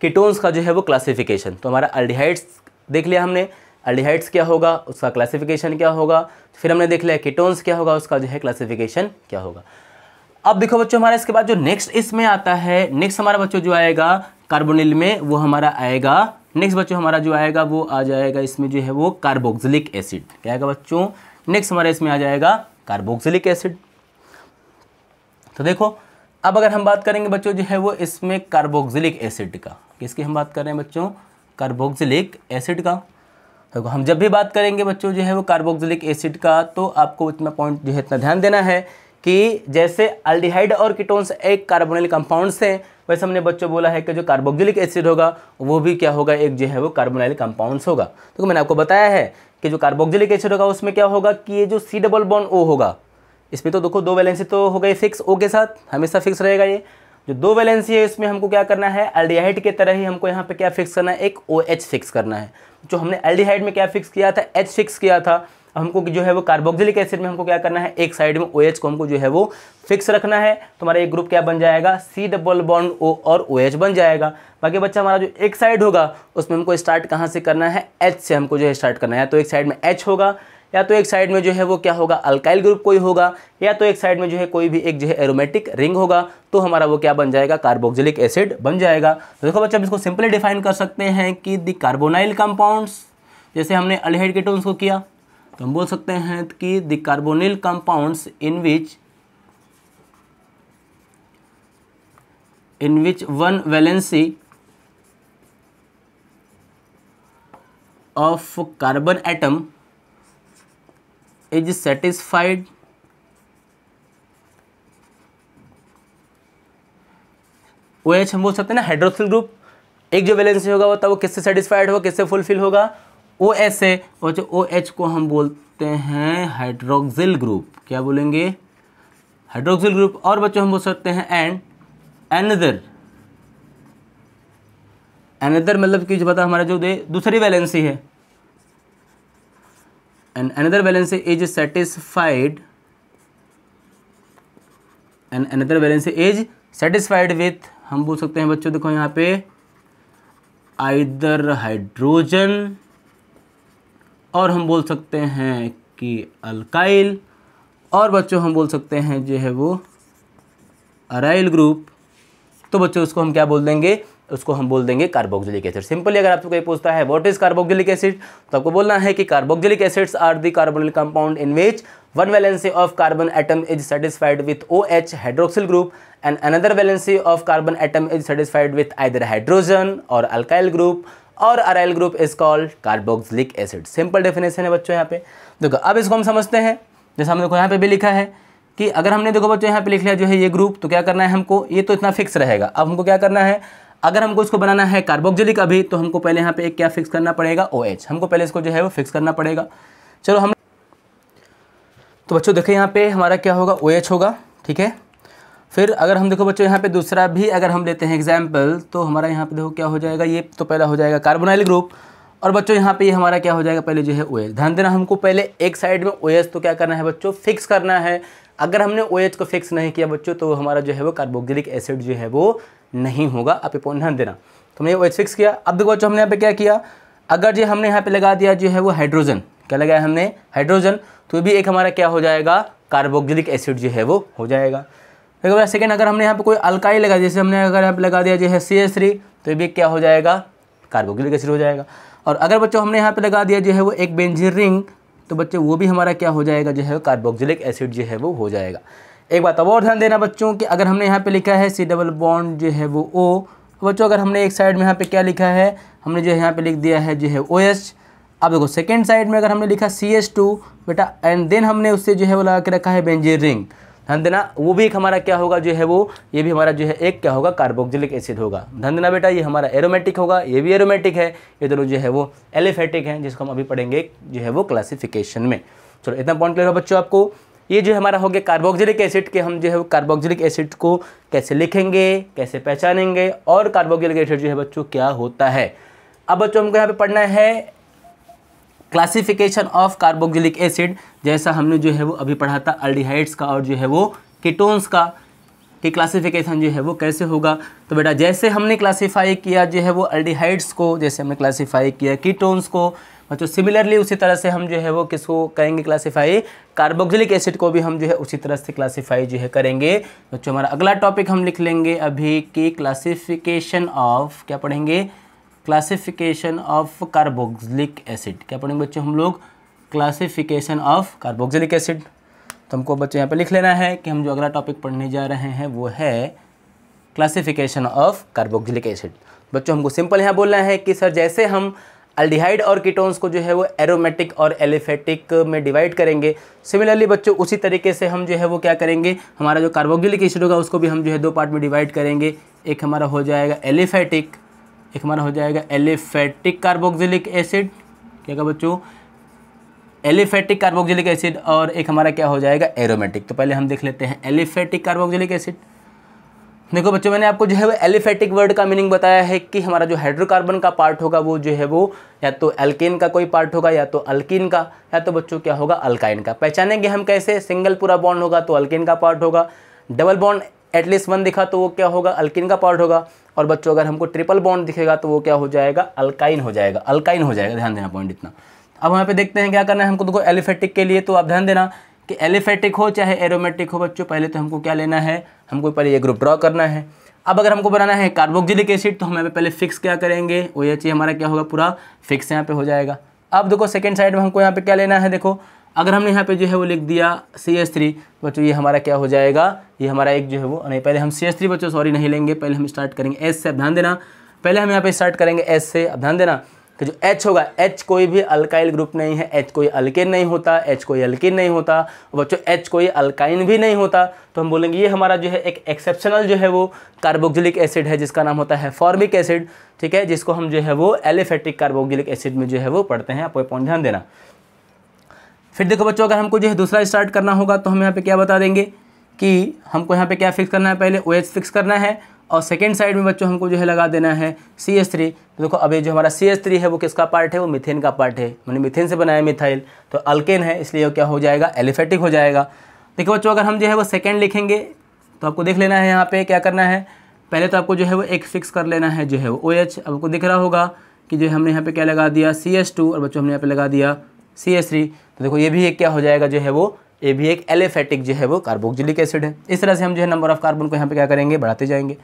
कीटोन्स का जो है वो क्लासिफिकेशन तो हमारा अल्डिहाइड्स देख लिया हमने अल्डिहाइड्स क्या होगा उसका क्लासिफिकेशन क्या होगा फिर हमने देख लिया कीटोन्स क्या होगा उसका जो है क्लासिफिकेशन क्या होगा अब देखो बच्चों हमारा इसके बाद जो नेक्स्ट इसमें आता है नेक्स्ट हमारा बच्चों जो आएगा कार्बोनिल में वो हमारा आएगा नेक्स्ट बच्चों हमारा जो आएगा वो आ जाएगा इसमें जो है वो कार्बोक्सिलिक एसिड क्या आएगा बच्चों नेक्स्ट हमारा इसमें आ जाएगा कार्बोक्सिलिक एसिड तो देखो अब अगर हम बात करेंगे बच्चों जो है वो इसमें कार्बोक्सिलिक एसिड का किसकी हम बात कर रहे हैं बच्चों कार्बोक्सिलिक एसिड का देखो हम जब भी बात करेंगे बच्चों जो है वो कार्बोक्सिलिक एसिड का तो आपको इतना पॉइंट जो है इतना ध्यान देना है कि जैसे अल्डिहाइड और कीटोन्स एक कार्बोनिल कंपाउंड्स हैं वैसे हमने बच्चों बोला है कि जो कार्बोक्सिलिक एसिड होगा वो भी क्या होगा एक जो है वो कार्बोनिल कंपाउंड्स होगा तो मैंने आपको बताया है कि जो कार्बोक्सिलिक एसिड होगा उसमें क्या होगा कि ये जो सी डबल बॉन्ड ओ होगा इसमें तो देखो दो वैलेंसी तो हो गई फिक्स ओ के साथ हमेशा फिक्स रहेगा ये जो दो वैलेंसी है इसमें हमको क्या करना है एल्डिहाइड की तरह ही हमको यहाँ पे क्या फिक्स करना है एक ओ OH फिक्स करना है जो हमने एल्डिहाइड में क्या फिक्स किया था एच फिक्स किया था हमको जो है वो कार्बोक्सिलिक एसिड में हमको क्या करना है एक साइड में ओ OH को हमको जो है वो फिक्स रखना है तो हमारा एक ग्रुप क्या बन जाएगा सी डबल बॉन्ड ओ और ओ OH बन जाएगा बाकी बच्चा हमारा जो एक साइड होगा उसमें हमको स्टार्ट कहाँ से करना है एच से हमको जो है स्टार्ट करना है तो एक साइड में एच होगा या तो एक साइड में जो है वो क्या होगा अल्काइल ग्रुप कोई होगा या तो एक साइड में जो है कोई भी एक जो है एरोमेटिक रिंग होगा तो हमारा वो क्या बन जाएगा कार्बोक्जिलिक एसिड बन जाएगा तो देखो बच्चा इसको सिंपली डिफाइन कर सकते हैं कि दी कार्बोनाइल कंपाउंड्स जैसे हमने अलहेड केटोन्स को किया तो हम बोल सकते हैं कि the carbonyl compounds in which in which one valency of carbon atom is satisfied O H हम बोल सकते हैं ना हाइड्रोक्सिल ग्रुप एक जो वैलेंसी होगा वो तब वो किससे सेटिस्फाइड होगा किससे फुलफिल होगा ओ एस है और जो ओ एच को हम बोलते हैं हाइड्रोक्सिल ग्रुप क्या बोलेंगे हाइड्रोक्सिल ग्रुप और बच्चों हम बोल सकते हैं एंड एनदर एनदर मतलब कि जो बता हमारा जो दे दूसरी वैलेंसी है and another valency is satisfied and another valency is satisfied with हम बोल सकते हैं बच्चों देखो यहाँ पे आइदर हाइड्रोजन और हम बोल सकते हैं कि अल्काइल और बच्चों हम बोल सकते हैं जो है वो अराइल ग्रुप तो बच्चों उसको हम क्या बोल देंगे उसको हम बोल देंगे कार्बोक्जिलिक एसिड सिंपली अगर आपको कोई पूछता है व्हाट इज कार्बोक्जिलिक एसिड तो आपको बोलना है कि carboxylic acids are the carbonyl compound in which one valency of carbon atom is satisfied with O H hydroxyl group and another valency of carbon atom is satisfied with either hydrogen और अल्काइल ग्रुप और aryl group is called carboxylic acid simple definition है बच्चों यहाँ पे देखो अब इसको हम समझते हैं जैसे हमने देखो यहाँ पे भी लिखा है कि अगर हमने देखो बच्चों यहाँ पे लिख लिया जो है ये ग्रुप तो क्या करना है हमको ये तो इतना फिक्स रहेगा अब हमको क्या करना है अगर हमको इसको बनाना है कार्बोक्सिलिक अभी तो हमको पहले यहाँ पे एक क्या फिक्स करना पड़ेगा ओ OH. हमको पहले इसको जो है वो फिक्स करना पड़ेगा चलो हम तो बच्चों देखें यहाँ पे हमारा क्या होगा ओ OH होगा ठीक है फिर अगर हम देखो बच्चों यहाँ पे दूसरा भी अगर हम लेते हैं एग्जाम्पल तो हमारा यहाँ पे देखो क्या हो जाएगा ये तो पहला हो जाएगा कार्बोनाइल ग्रुप और बच्चों यहाँ पे ये यह हमारा क्या हो जाएगा पहले जो है ओएस OH। ध्यान देना हमको पहले एक साइड में एच OH तो क्या करना है बच्चों फिक्स करना है अगर हमने एच OH को फिक्स नहीं किया बच्चों तो हमारा जो है वो कार्बोक्सिलिक एसिड जो है वो नहीं होगा आप ये पॉइंट ध्यान देना तो हमने एच फिक्स किया अब देखो बच्चों हमने यहाँ पे क्या किया अगर जो हमने यहाँ पे लगा दिया जो है वो हाइड्रोजन क्या लगाया हमने हाइड्रोजन तो भी एक हमारा क्या हो जाएगा कार्बोक्सिलिक एसिड जो है वो हो जाएगा फिर उसके सेकेंड अगर हमने यहाँ पे कोई अलकाई लगा जैसे हमने अगर यहाँ पे लगा दिया जो है सी एस थ्री तो ये भी क्या हो जाएगा कार्बोक्लिक एसिड हो जाएगा और अगर बच्चों हमने यहाँ पे लगा दिया जो है वो एक बेंजीन रिंग तो बच्चे वो भी हमारा क्या हो जाएगा जो है कार्बोक्सिलिक एसिड जो है वो हो जाएगा एक बात अब और ध्यान देना बच्चों कि अगर हमने यहाँ पे लिखा है सी डबल बॉन्ड जो है वो ओ तो बच्चों अगर हमने एक साइड में यहाँ पे क्या लिखा है हमने जो है यहाँ पे लिख दिया है जो है ओ एच अब देखो सेकेंड साइड में अगर हमने लिखा सी एस टू बेटा एंड देन हमने उससे जो है वो लगा के रखा है बेंजीन रिंग ध्यान देना वो भी एक हमारा क्या होगा जो है वो ये भी हमारा जो है एक क्या होगा कार्बोक्जिलिक एसिड होगा ध्यान देना बेटा ये हमारा एरोमेटिक होगा ये भी एरोमेटिक है ये दोनों जो है वो एलिफेटिक है जिसको हम अभी पढ़ेंगे जो है वो क्लासिफिकेशन में चलो इतना पॉइंट क्लियर हो बच्चों आपको ये जो हमारा हो गया कार्बोक्जिलिक एसिड के हम जो है वो कार्बोक्जिलिक एसिड को कैसे लिखेंगे कैसे पहचानेंगे और कार्बोक्जिलिक एसिड जो है बच्चों क्या होता है अब बच्चों हमको यहाँ पे पढ़ना है क्लासिफिकेशन ऑफ कार्बोक्जिलिक एसिड जैसा हमने जो है वो अभी पढ़ा था अल्डिहाइड्स का और जो है वो कीटोन्स का कि क्लासिफिकेशन जो है वो कैसे होगा तो बेटा जैसे हमने क्लासीफाई किया जो है वो अल्डिहाइड्स को जैसे हमने क्लासीफाई किया कीटोन्स को बच्चों सिमिलरली उसी तरह से हम जो है वो किसको करेंगे क्लासीफाई कार्बोक्सिलिक एसिड को भी हम जो है उसी तरह से क्लासीफाई जो है करेंगे बच्चों हमारा अगला टॉपिक हम लिख लेंगे अभी कि क्लासिफिकेशन ऑफ क्या पढ़ेंगे क्लासिफिकेशन ऑफ कार्बोक्सिलिक एसिड क्या पढ़ेंगे बच्चों हम लोग क्लासिफिकेशन ऑफ कार्बोक्सिलिक एसिड तो हमको बच्चों यहाँ पे लिख लेना है कि हम जो अगला टॉपिक पढ़ने जा रहे हैं वो है क्लासिफिकेशन ऑफ कार्बोक्सिलिक एसिड बच्चों हमको सिंपल यहाँ बोलना है कि सर जैसे हम अल्डिहाइड और कीटोन्स को जो है वो एरोमेटिक और एलिफेटिक में डिवाइड करेंगे सिमिलरली बच्चों उसी तरीके से हम जो है वो क्या करेंगे हमारा जो कार्बोक्सिलिक एसिड होगा उसको भी हम जो है दो पार्ट में डिवाइड करेंगे एक हमारा हो जाएगा एलिफेटिक एक हमारा हो जाएगा एलिफेटिक कार्बोक्सिलिक एसिड क्या क्या बच्चों एलिफेटिक कार्बोक्सिलिक एसिड और एक हमारा क्या हो जाएगा एरोमेटिक तो पहले हम देख लेते हैं एलिफेटिक कार्बोक्सिलिक एसिड देखो बच्चों मैंने आपको जो है वो एलिफेटिक वर्ड का मीनिंग बताया है कि हमारा जो हाइड्रोकार्बन का पार्ट होगा वो जो है वो या तो एल्केन का कोई पार्ट होगा या तो अल्किन का या तो बच्चों क्या होगा अल्काइन का पहचानेंगे हम कैसे सिंगल पूरा बॉन्ड होगा तो अल्किन का पार्ट होगा डबल बॉन्ड एटलीस्ट वन दिखा तो वो क्या होगा अल्किन का पार्ट होगा और बच्चों अगर हमको ट्रिपल बॉन्ड दिखेगा तो वो क्या हो जाएगा अल्काइन हो जाएगा अल्काइन हो जाएगा ध्यान देना पॉइंट इतना अब यहाँ पे देखते हैं क्या करना है हमको देखो एलिफेटिक के लिए तो आप ध्यान देना कि एलिफेटिक हो चाहे एरोमेटिक हो बच्चों पहले तो हमको क्या लेना है हमको पहले ये ग्रुप ड्रॉ करना है अब अगर हमको बनाना है कार्बोक्जिलिक एसिड तो हम यहाँ पे पहले फिक्स क्या करेंगे वो ये चाहिए हमारा क्या होगा पूरा फिक्स यहाँ पे हो जाएगा अब देखो सेकेंड साइड में हमको यहाँ पे क्या लेना है देखो अगर हमने यहाँ पे जो है वो लिख दिया सी एस थ्री बच्चों ये हमारा क्या हो जाएगा ये हमारा एक जो है वो नहीं पहले हम सी एस थ्री बच्चों सॉरी नहीं लेंगे पहले हम स्टार्ट करेंगे एस से अब ध्यान देना पहले हम यहाँ पे स्टार्ट करेंगे एस से अब ध्यान देना कि जो एच होगा एच कोई भी अल्काइल ग्रुप नहीं है एच कोई अल्केन नहीं होता एच कोई अल्किन नहीं होता बच्चों एच कोई अल्काइन भी नहीं होता तो हम बोलेंगे ये हमारा जो है एक एक्सेप्शनल जो है वो कार्बोक्जिलिक एसिड है जिसका नाम होता है फॉर्मिक एसिड ठीक है जिसको हम जो है वो एलिफेटिक कार्बोक्जिलिक एसिड में जो है वो पढ़ते हैं आपको पॉइंट ध्यान देना फिर देखो बच्चों अगर हमको जो है दूसरा स्टार्ट करना होगा तो हम यहाँ पे क्या बता देंगे कि हमको यहाँ पे क्या फिक्स करना है पहले ओ OH फिक्स करना है और सेकेंड साइड में बच्चों हमको जो है लगा देना है सी एस थ्री तो देखो अभी जो हमारा सी एस थ्री है वो किसका पार्ट है वो मिथेन का पार्ट है मैंने मिथेन से बनाया मिथाइल तो अल्केन है इसलिए वो क्या हो जाएगा एलिफेटिक हो जाएगा देखो बच्चों अगर हम जो है वो सेकेंड लिखेंगे तो आपको देख लेना है यहाँ पर क्या करना है पहले तो आपको जो है वो एक फिक्स कर लेना है जो है वो ओ OH, एच आपको दिख रहा होगा कि जो हमने यहाँ पे क्या लगा दिया सी एस टू और बच्चों हमने यहाँ पे लगा दिया सी एस थ्री तो देखो ये भी एक क्या हो जाएगा जो है वो ये भी एक एलेफेटिक जो है वो कार्बोक्जिलिक एसिड है इस तरह से हम जो है नंबर ऑफ कार्बन को यहाँ पे क्या करेंगे बढ़ाते जाएंगे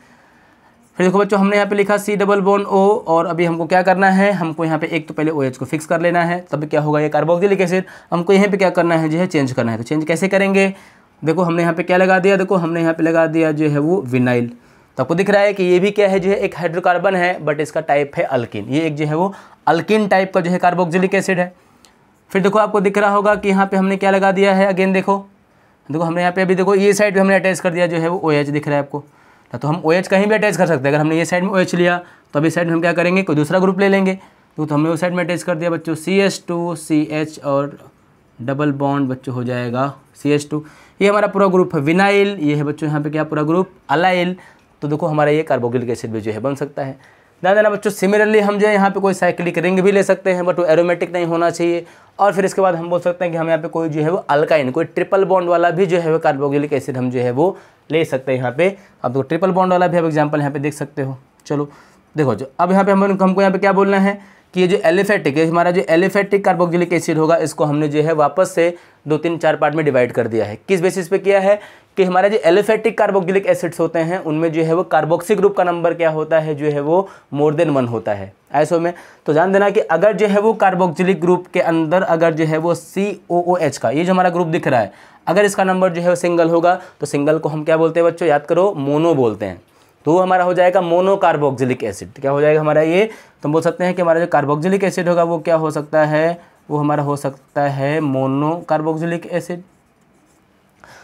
फिर देखो बच्चों हमने यहाँ पे लिखा सी डबल बोन ओ और अभी हमको क्या करना है हमको यहाँ पे एक तो पहले ओ एच को फिक्स कर लेना है तब क्या होगा ये कार्बोक्जिलिक एसिड हमको यहाँ पे क्या करना है जो है चेंज करना है तो चेंज कैसे करेंगे देखो हमने यहाँ पे क्या लगा दिया देखो हमने यहाँ पे लगा दिया जो है वो विनाइल तो आपको दिख रहा है कि ये भी क्या है जो है एक हाइड्रोकार्बन है बट इसका टाइप है अल्किन ये एक जो है वो अल्किन टाइप का जो है कार्बोक्सिलिक एसिड है फिर देखो आपको दिख रहा होगा कि यहाँ पे हमने क्या लगा दिया है अगेन देखो देखो हमने यहाँ पे अभी देखो ये साइड पर हमने अटैच कर दिया जो है वो ओ OH दिख रहा है आपको तो हम ओ OH कहीं भी अटैच कर सकते हैं अगर हमने ये साइड में ओ OH लिया तो अभी साइड में हम क्या करेंगे कोई दूसरा ग्रुप ले लेंगे तो, तो हमने वो साइड में अटैच कर दिया बच्चों C S two C H और डबल बॉन्ड बच्चों हो जाएगा सी एस टू ये हमारा पूरा ग्रुप है विनाइल ये है बच्चों यहाँ पे क्या पूरा ग्रुप अलाइल तो देखो हमारा ये कार्बोगिलिक एसिड भी जो है बन सकता है ध्यान देना बच्चों सिमिलरली हम जो है यहाँ पे कोई साइक्लिक रिंग भी ले सकते हैं बट वो एरोमेटिक नहीं होना चाहिए और फिर इसके बाद हम बोल सकते हैं कि हम यहाँ पे कोई जो है वो अल्काइन कोई ट्रिपल बॉन्ड वाला भी जो है वो कार्बोगिलिक एसिड हम जो है वो ले सकते हैं यहाँ पे आप तो ट्रिपल बॉन्ड वाला भी आप एग्जाम्पल यहाँ पे देख सकते हो चलो देखो जो अब यहाँ पे हम हमको यहाँ पे क्या बोलना है कि ये जो एलिफेटिक है हमारा जो एलिफेटिक कार्बोक्सिलिक एसिड होगा इसको हमने जो है वापस से दो तीन चार पार्ट में डिवाइड कर दिया है किस बेसिस पे किया है कि हमारे जो एलिफेटिक कार्बोक्सिलिक एसिड्स होते हैं उनमें जो है वो कार्बोक्सिक ग्रुप का नंबर क्या होता है जो है वो मोर देन वन होता है ऐसो में तो जान देना कि अगर जो है वो कार्बोक्सिलिक ग्रुप के अंदर अगर जो है वो सी ओ ओ एच का ये जो हमारा ग्रुप दिख रहा है अगर इसका नंबर जो है वो सिंगल होगा तो सिंगल को हम क्या बोलते हैं बच्चों याद करो मोनो बोलते हैं तो वो हमारा हो जाएगा मोनोकार्बोक्जिलिक एसिड क्या हो जाएगा हमारा ये तो हम बोल सकते हैं कि हमारा जो कार्बोक्जिलिक एसिड होगा वो क्या हो सकता है वो हमारा हो सकता है मोनोकार्बोक्सिलिक एसिड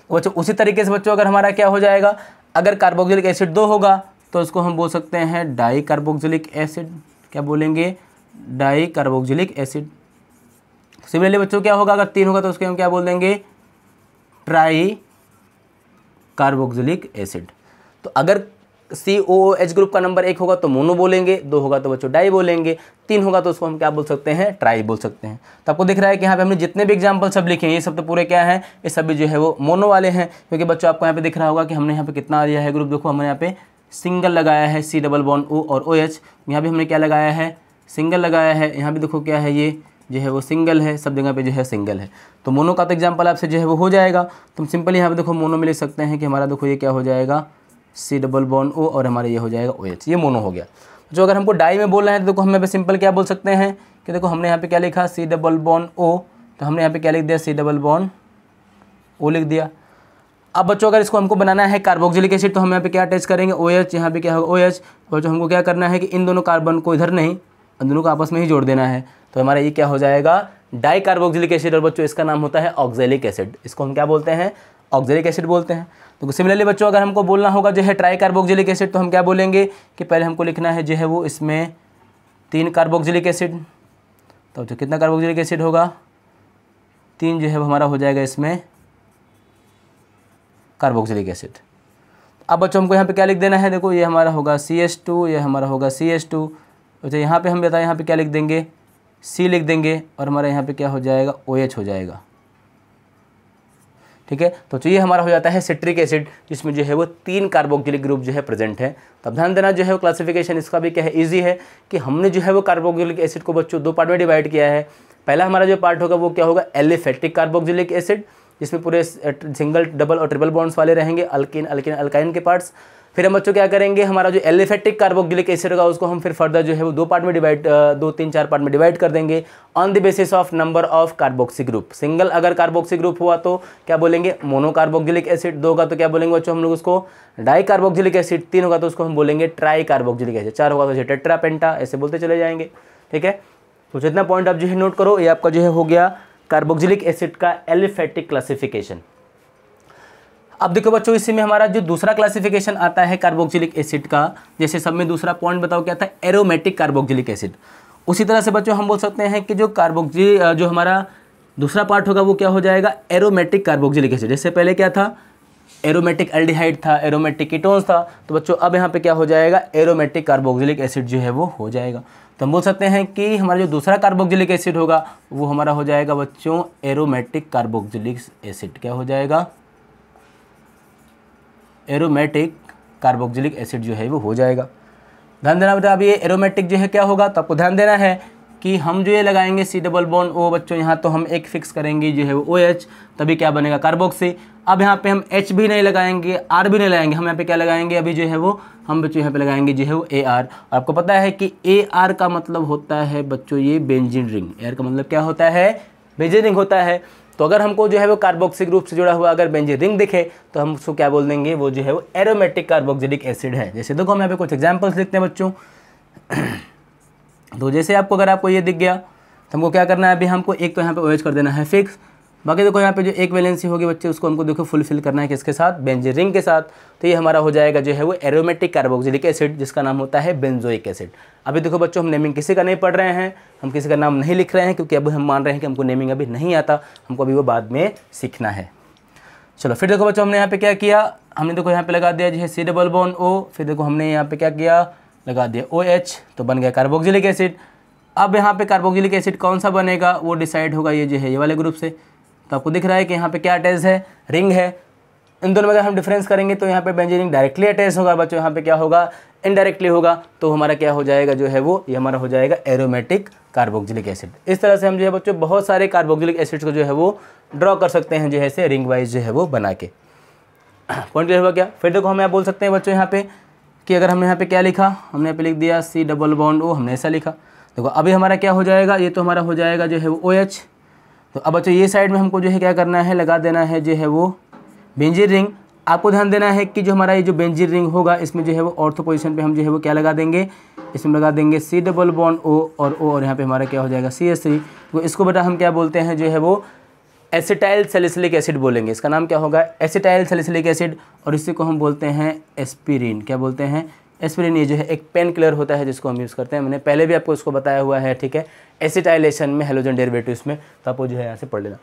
तो बच्चों उसी तरीके से बच्चों अगर हमारा क्या हो जाएगा अगर कार्बोक्जिलिक एसिड दो होगा तो उसको हम बोल सकते हैं डाई कार्बोक्सिलिक एसिड क्या बोलेंगे डाई कार्बोक्सिलिक एसिड सिमिलरली बच्चों क्या होगा अगर तीन होगा तो उसके हम क्या बोल देंगे ट्राई कार्बोक्जिलिक एसिड तो अगर सी ओ एच ग्रुप का नंबर एक होगा तो मोनो बोलेंगे दो होगा तो बच्चों डाई बोलेंगे तीन होगा तो उसको हम क्या बोल सकते हैं ट्राई बोल सकते हैं तो आपको दिख रहा है कि यहाँ पे हमने जितने भी एग्जाम्पल सब लिखे हैं ये सब तो पूरे क्या है ये सभी जो है वो मोनो वाले हैं क्योंकि बच्चों आपको यहाँ पे दिख रहा होगा कि हमने यहाँ पे कितना दिया है ग्रुप देखो हमने यहाँ पे सिंगल लगाया है सी डबल बॉन्ड ओ और ओ एच यहाँ भी हमने क्या लगाया है सिंगल लगाया है यहाँ भी देखो क्या है ये जो है वो सिंगल है सब जगह पे जो है सिंगल है तो मोनो का तो एग्जाम्पल आपसे जो है वो हो जाएगा तो हम सिंपली यहाँ पे देखो मोनो में लिख सकते हैं कि हमारा देखो ये क्या हो जाएगा सी डबल बॉन ओ और हमारा ये हो जाएगा ओ एच ये मोनो हो गया जो अगर हमको डाई में बोलना है तो देखो हम यहाँ सिंपल क्या बोल सकते हैं कि देखो हमने यहाँ पे क्या लिखा सी डबल बॉन ओ तो हमने यहाँ पे क्या लिख दिया सी डबल बॉन ओ लिख दिया अब बच्चों अगर इसको हमको बनाना है कार्बोक्सिलिक एसिड तो हम यहाँ पे क्या अटैच करेंगे ओ एच यहाँ पे क्या होगा ओ एच बच्चों हमको क्या करना है कि इन दोनों कार्बन को इधर नहीं इन दोनों को आपस में ही जोड़ देना है तो हमारा ये क्या हो जाएगा डाई कार्बोक्सिलिक एसिड और बच्चों इसका नाम होता है ऑक्जेलिक एसिड इसको हम क्या बोलते हैं ऑक्जेलिक एसिड बोलते हैं तो सिमिलरली बच्चों अगर हमको बोलना होगा जो है ट्राई कार्बोक्जिलिक एसिड तो हम क्या बोलेंगे कि पहले हमको लिखना है जो है वो इसमें तीन कार्बोक्जिलिक एसिड तो जो कितना कार्बोक्जिलिक एसिड होगा तीन जो है वो हमारा हो जाएगा इसमें कार्बोक्जिलिक एसिड अब बच्चों हमको यहाँ पे क्या लिख देना है देखो ये हमारा होगा सी एस टू ये हमारा होगा सी एस टू अच्छा यहाँ पे हम बताएं यहाँ पे क्या लिख देंगे सी लिख देंगे और हमारा यहाँ पे क्या हो जाएगा ओ OH एच हो जाएगा ठीक है तो ये हमारा हो जाता है सिट्रिक एसिड जिसमें जो है वो तीन कार्बोक्जिलिक ग्रुप जो है प्रेजेंट है तो ध्यान देना जो है वो क्लासिफिकेशन इसका भी क्या है ईजी है कि हमने जो है वो कार्बोक्जिलिक एसिड को बच्चों दो पार्ट में डिवाइड किया है पहला हमारा जो पार्ट होगा वो क्या होगा एलिफेटिक कार्बोक्जिलिक एसिड जिसमें पूरे सिंगल डबल और ट्रिपल बॉन्ड्स वाले रहेंगे अल्किन अल्किन अल्काइन के पार्ट्स फिर हम बच्चों क्या करेंगे हमारा जो एलिफेटिक कार्बोक्सिलिक एसिड होगा उसको हम फिर फर्दर जो है वो दो पार्ट में डिवाइड दो तीन चार पार्ट में डिवाइड कर देंगे on the basis of number of carboxy group single अगर कार्बोक्सी ग्रुप हुआ तो क्या बोलेंगे मोनोकार्बोक्सिलिक एसिड दो होगा तो क्या बोलेंगे बच्चों हम लोग उसको डाई कार्बोक्जिलिक एसिड तीन होगा तो उसको हम बोलेंगे ट्राई कार्बोक्जिलिक एसिड चार होगा तो उसे टेट्रा पेंटा ऐसे बोलते चले जाएंगे ठीक है तो जितना पॉइंट आप जो है नोट करो ये आपका जो है हो गया कार्बोक्जिलिक एसिड का एलिफेटिक क्लासिफिकेशन अब देखो बच्चों इसी में हमारा जो दूसरा क्लासिफिकेशन आता है कार्बोक्जिलिक एसिड का जैसे सब में दूसरा पॉइंट बताओ क्या था एरोमेटिक कार्बोक्जिलिक एसिड उसी तरह से बच्चों हम बोल सकते हैं कि जो कार्बोक्सी जो हमारा दूसरा पार्ट होगा वो क्या हो जाएगा एरोमेटिक कार्बोक्जिलिक एसिड जैसे पहले क्या था एरोमेटिक एल्डिहाइड था एरोमेटिक कीटोन्स था तो बच्चों अब यहाँ पे क्या हो जाएगा एरोमेटिक कार्बोक्जिलिक एसिड जो है वो हो जाएगा तो हम बोल सकते हैं कि हमारा जो दूसरा कार्बोक्जिलिक एसिड होगा वो हमारा हो जाएगा बच्चों एरोमेटिक कार्बोक्जिलिक एसिड क्या हो जाएगा एरोमेटिक कार्बोक्जिलिक एसिड जो है वो हो जाएगा ध्यान देना बेटा अब ये एरोमेटिक जो है क्या होगा तो आपको ध्यान देना है कि हम जो ये लगाएंगे सी डबल बोन ओ बच्चों यहाँ तो हम एक फिक्स करेंगे जो है वो ओ एच तभी क्या बनेगा कार्बोक्सी अब यहाँ पे हम एच भी नहीं लगाएंगे आर भी नहीं लगाएंगे हम यहाँ पे क्या लगाएंगे अभी जो है वो हम बच्चों यहाँ पे लगाएंगे जो है वो ए आर आपको पता है कि ए आर का मतलब होता है बच्चों ये बेंजिन रिंग ए आर का मतलब क्या होता है बेंजिन रिंग होता है तो अगर हमको जो है वो कार्बोक्सिक ग्रुप से जुड़ा हुआ अगर बेंजी रिंग दिखे तो हम उसको क्या बोल देंगे वो जो है वो एरोमेटिक कार्बोक्सिलिक एसिड है जैसे देखो हम यहाँ पे कुछ एग्जाम्पल्स लिखते हैं बच्चों तो जैसे आपको अगर आपको ये दिख गया तो हमको क्या करना है अभी हमको एक तो यहाँ पे ओएच OH कर देना है फिक्स बाकी देखो यहाँ पे जो एक वैलेंसी होगी बच्चे उसको हमको देखो फुलफिल करना है किसके साथ बेंजीरिंग के साथ तो ये हमारा हो जाएगा जो है वो एरोमेटिक कार्बोक्सिलिक एसिड जिसका नाम होता है बेंजोइक एसिड अभी देखो बच्चों हम नेमिंग किसी का नहीं पढ़ रहे हैं हम किसी का नाम नहीं लिख रहे हैं क्योंकि अभी हम मान रहे हैं कि हमको नेमिंग अभी नहीं आता हमको अभी वो बाद में सीखना है चलो फिर देखो बच्चों हमने यहाँ पे क्या किया हमने देखो यहाँ पर लगा दिया जो है सी डबल बोन ओ फिर देखो हमने यहाँ पर क्या किया लगा दिया ओ एच तो बन गया कार्बोक्सिलिक एसिड अब यहाँ पर कार्बोक्सिलिक एसिड कौन सा बनेगा वो डिसाइड होगा ये जो है ये वाले ग्रुप से तो आपको दिख रहा है कि यहाँ पे क्या अटैच है रिंग है इन दोनों में अगर हम डिफरेंस करेंगे तो यहाँ पे बेंजीरिंग डायरेक्टली अटैच होगा बच्चों यहाँ पे क्या होगा इनडायरेक्टली होगा तो हमारा क्या हो जाएगा जो है वो ये हमारा हो जाएगा एरोमेटिक कार्बोक्जिलिक एसिड इस तरह से हम जो है बच्चों बहुत सारे कार्बोक्जिलिक एसिड्स को जो है वो ड्रॉ कर सकते हैं जो है से रिंग वाइज जो है वो बना के पॉइंट क्लियर हुआ क्या फिर देखो हम यहाँ बोल सकते हैं बच्चों यहाँ पे कि अगर हमने यहाँ पे क्या लिखा हमने यहाँ पे लिख दिया सी डबल बॉन्ड ओ हमने ऐसा लिखा देखो अभी हमारा क्या हो जाएगा ये तो हमारा हो जाएगा जो है वो ओ OH, एच तो अब अच्छा ये साइड में हमको जो है क्या करना है लगा देना है जो है वो बेंजिर रिंग आपको ध्यान देना है कि जो हमारा ये जो बेंजीर रिंग होगा इसमें जो है वो ऑर्थो पोजिशन पर हम जो है वो क्या लगा देंगे इसमें लगा देंगे सी डबल बॉन्ड ओ और ओ और यहाँ पे हमारा क्या हो जाएगा सी एस तो इसको बेटा हम क्या बोलते हैं जो है वो एसिटाइल सेलिसिलिक एसिड बोलेंगे इसका नाम क्या होगा एसिटाइल सेलिसिलिक एसिड और इसी को हम बोलते हैं एस्पिरिन क्या बोलते हैं एस्पिरिन ये जो है एक पेन किलर होता है जिसको हम यूज़ करते हैं मैंने पहले भी आपको इसको बताया हुआ है ठीक है एसिटाइलेशन में हेलोजन डेरिवेटिव में तो आपको जो है यहाँ से पढ़ लेना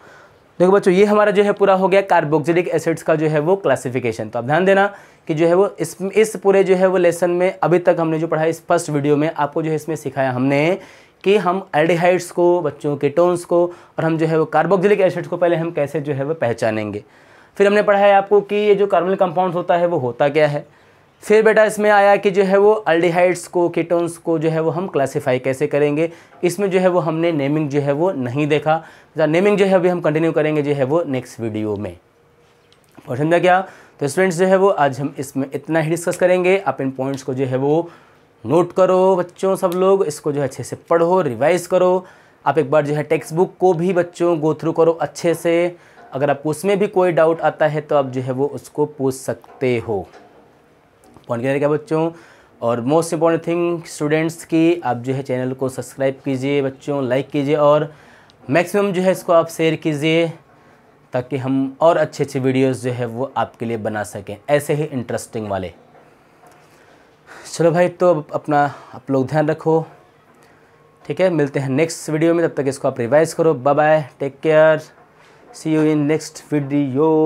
देखो बच्चों ये हमारा जो है पूरा हो गया कार्बोक्सिलिक एसिड्स का जो है वो क्लासिफिकेशन तो आप ध्यान देना कि जो है वो इस इस पूरे जो है वो लेसन में अभी तक हमने जो पढ़ा इस फर्स्ट वीडियो में आपको जो है इसमें सिखाया हमने कि हम एल्डिहाइड्स को बच्चों के टोन्स को और हम जो है वो कार्बोक्सिलिक एसिड्स को पहले हम कैसे जो है वो पहचानेंगे फिर हमने पढ़ाया आपको कि ये जो कार्बनिक कंपाउंड होता है वो होता क्या है फिर बेटा इसमें आया कि जो है वो अल्डिहाइड्स को कीटोन्स को जो है वो हम क्लासीफाई कैसे करेंगे इसमें जो है वो हमने नेमिंग जो है वो नहीं देखा नेमिंग जो है अभी हम कंटिन्यू करेंगे जो है वो नेक्स्ट वीडियो में और समझा क्या तो स्टूडेंट्स जो है वो आज हम इसमें इतना ही डिस्कस करेंगे आप इन पॉइंट्स को जो है वो नोट करो बच्चों सब लोग इसको जो है अच्छे से पढ़ो रिवाइज़ करो आप एक बार जो है टेक्स्ट बुक को भी बच्चों गो थ्रू करो अच्छे से अगर आपको उसमें भी कोई डाउट आता है तो आप जो है वो उसको पूछ सकते हो फोन किया क्या बच्चों और मोस्ट इम्पॉर्टेंट थिंग स्टूडेंट्स की आप जो है चैनल को सब्सक्राइब कीजिए बच्चों लाइक कीजिए और मैक्सिमम जो है इसको आप शेयर कीजिए ताकि हम और अच्छे अच्छे वीडियोस जो है वो आपके लिए बना सकें ऐसे ही इंटरेस्टिंग वाले चलो भाई तो अपना आप लोग ध्यान रखो ठीक है मिलते हैं नेक्स्ट वीडियो में तब तक इसको आप रिवाइज़ करो bye bye take care see you in next video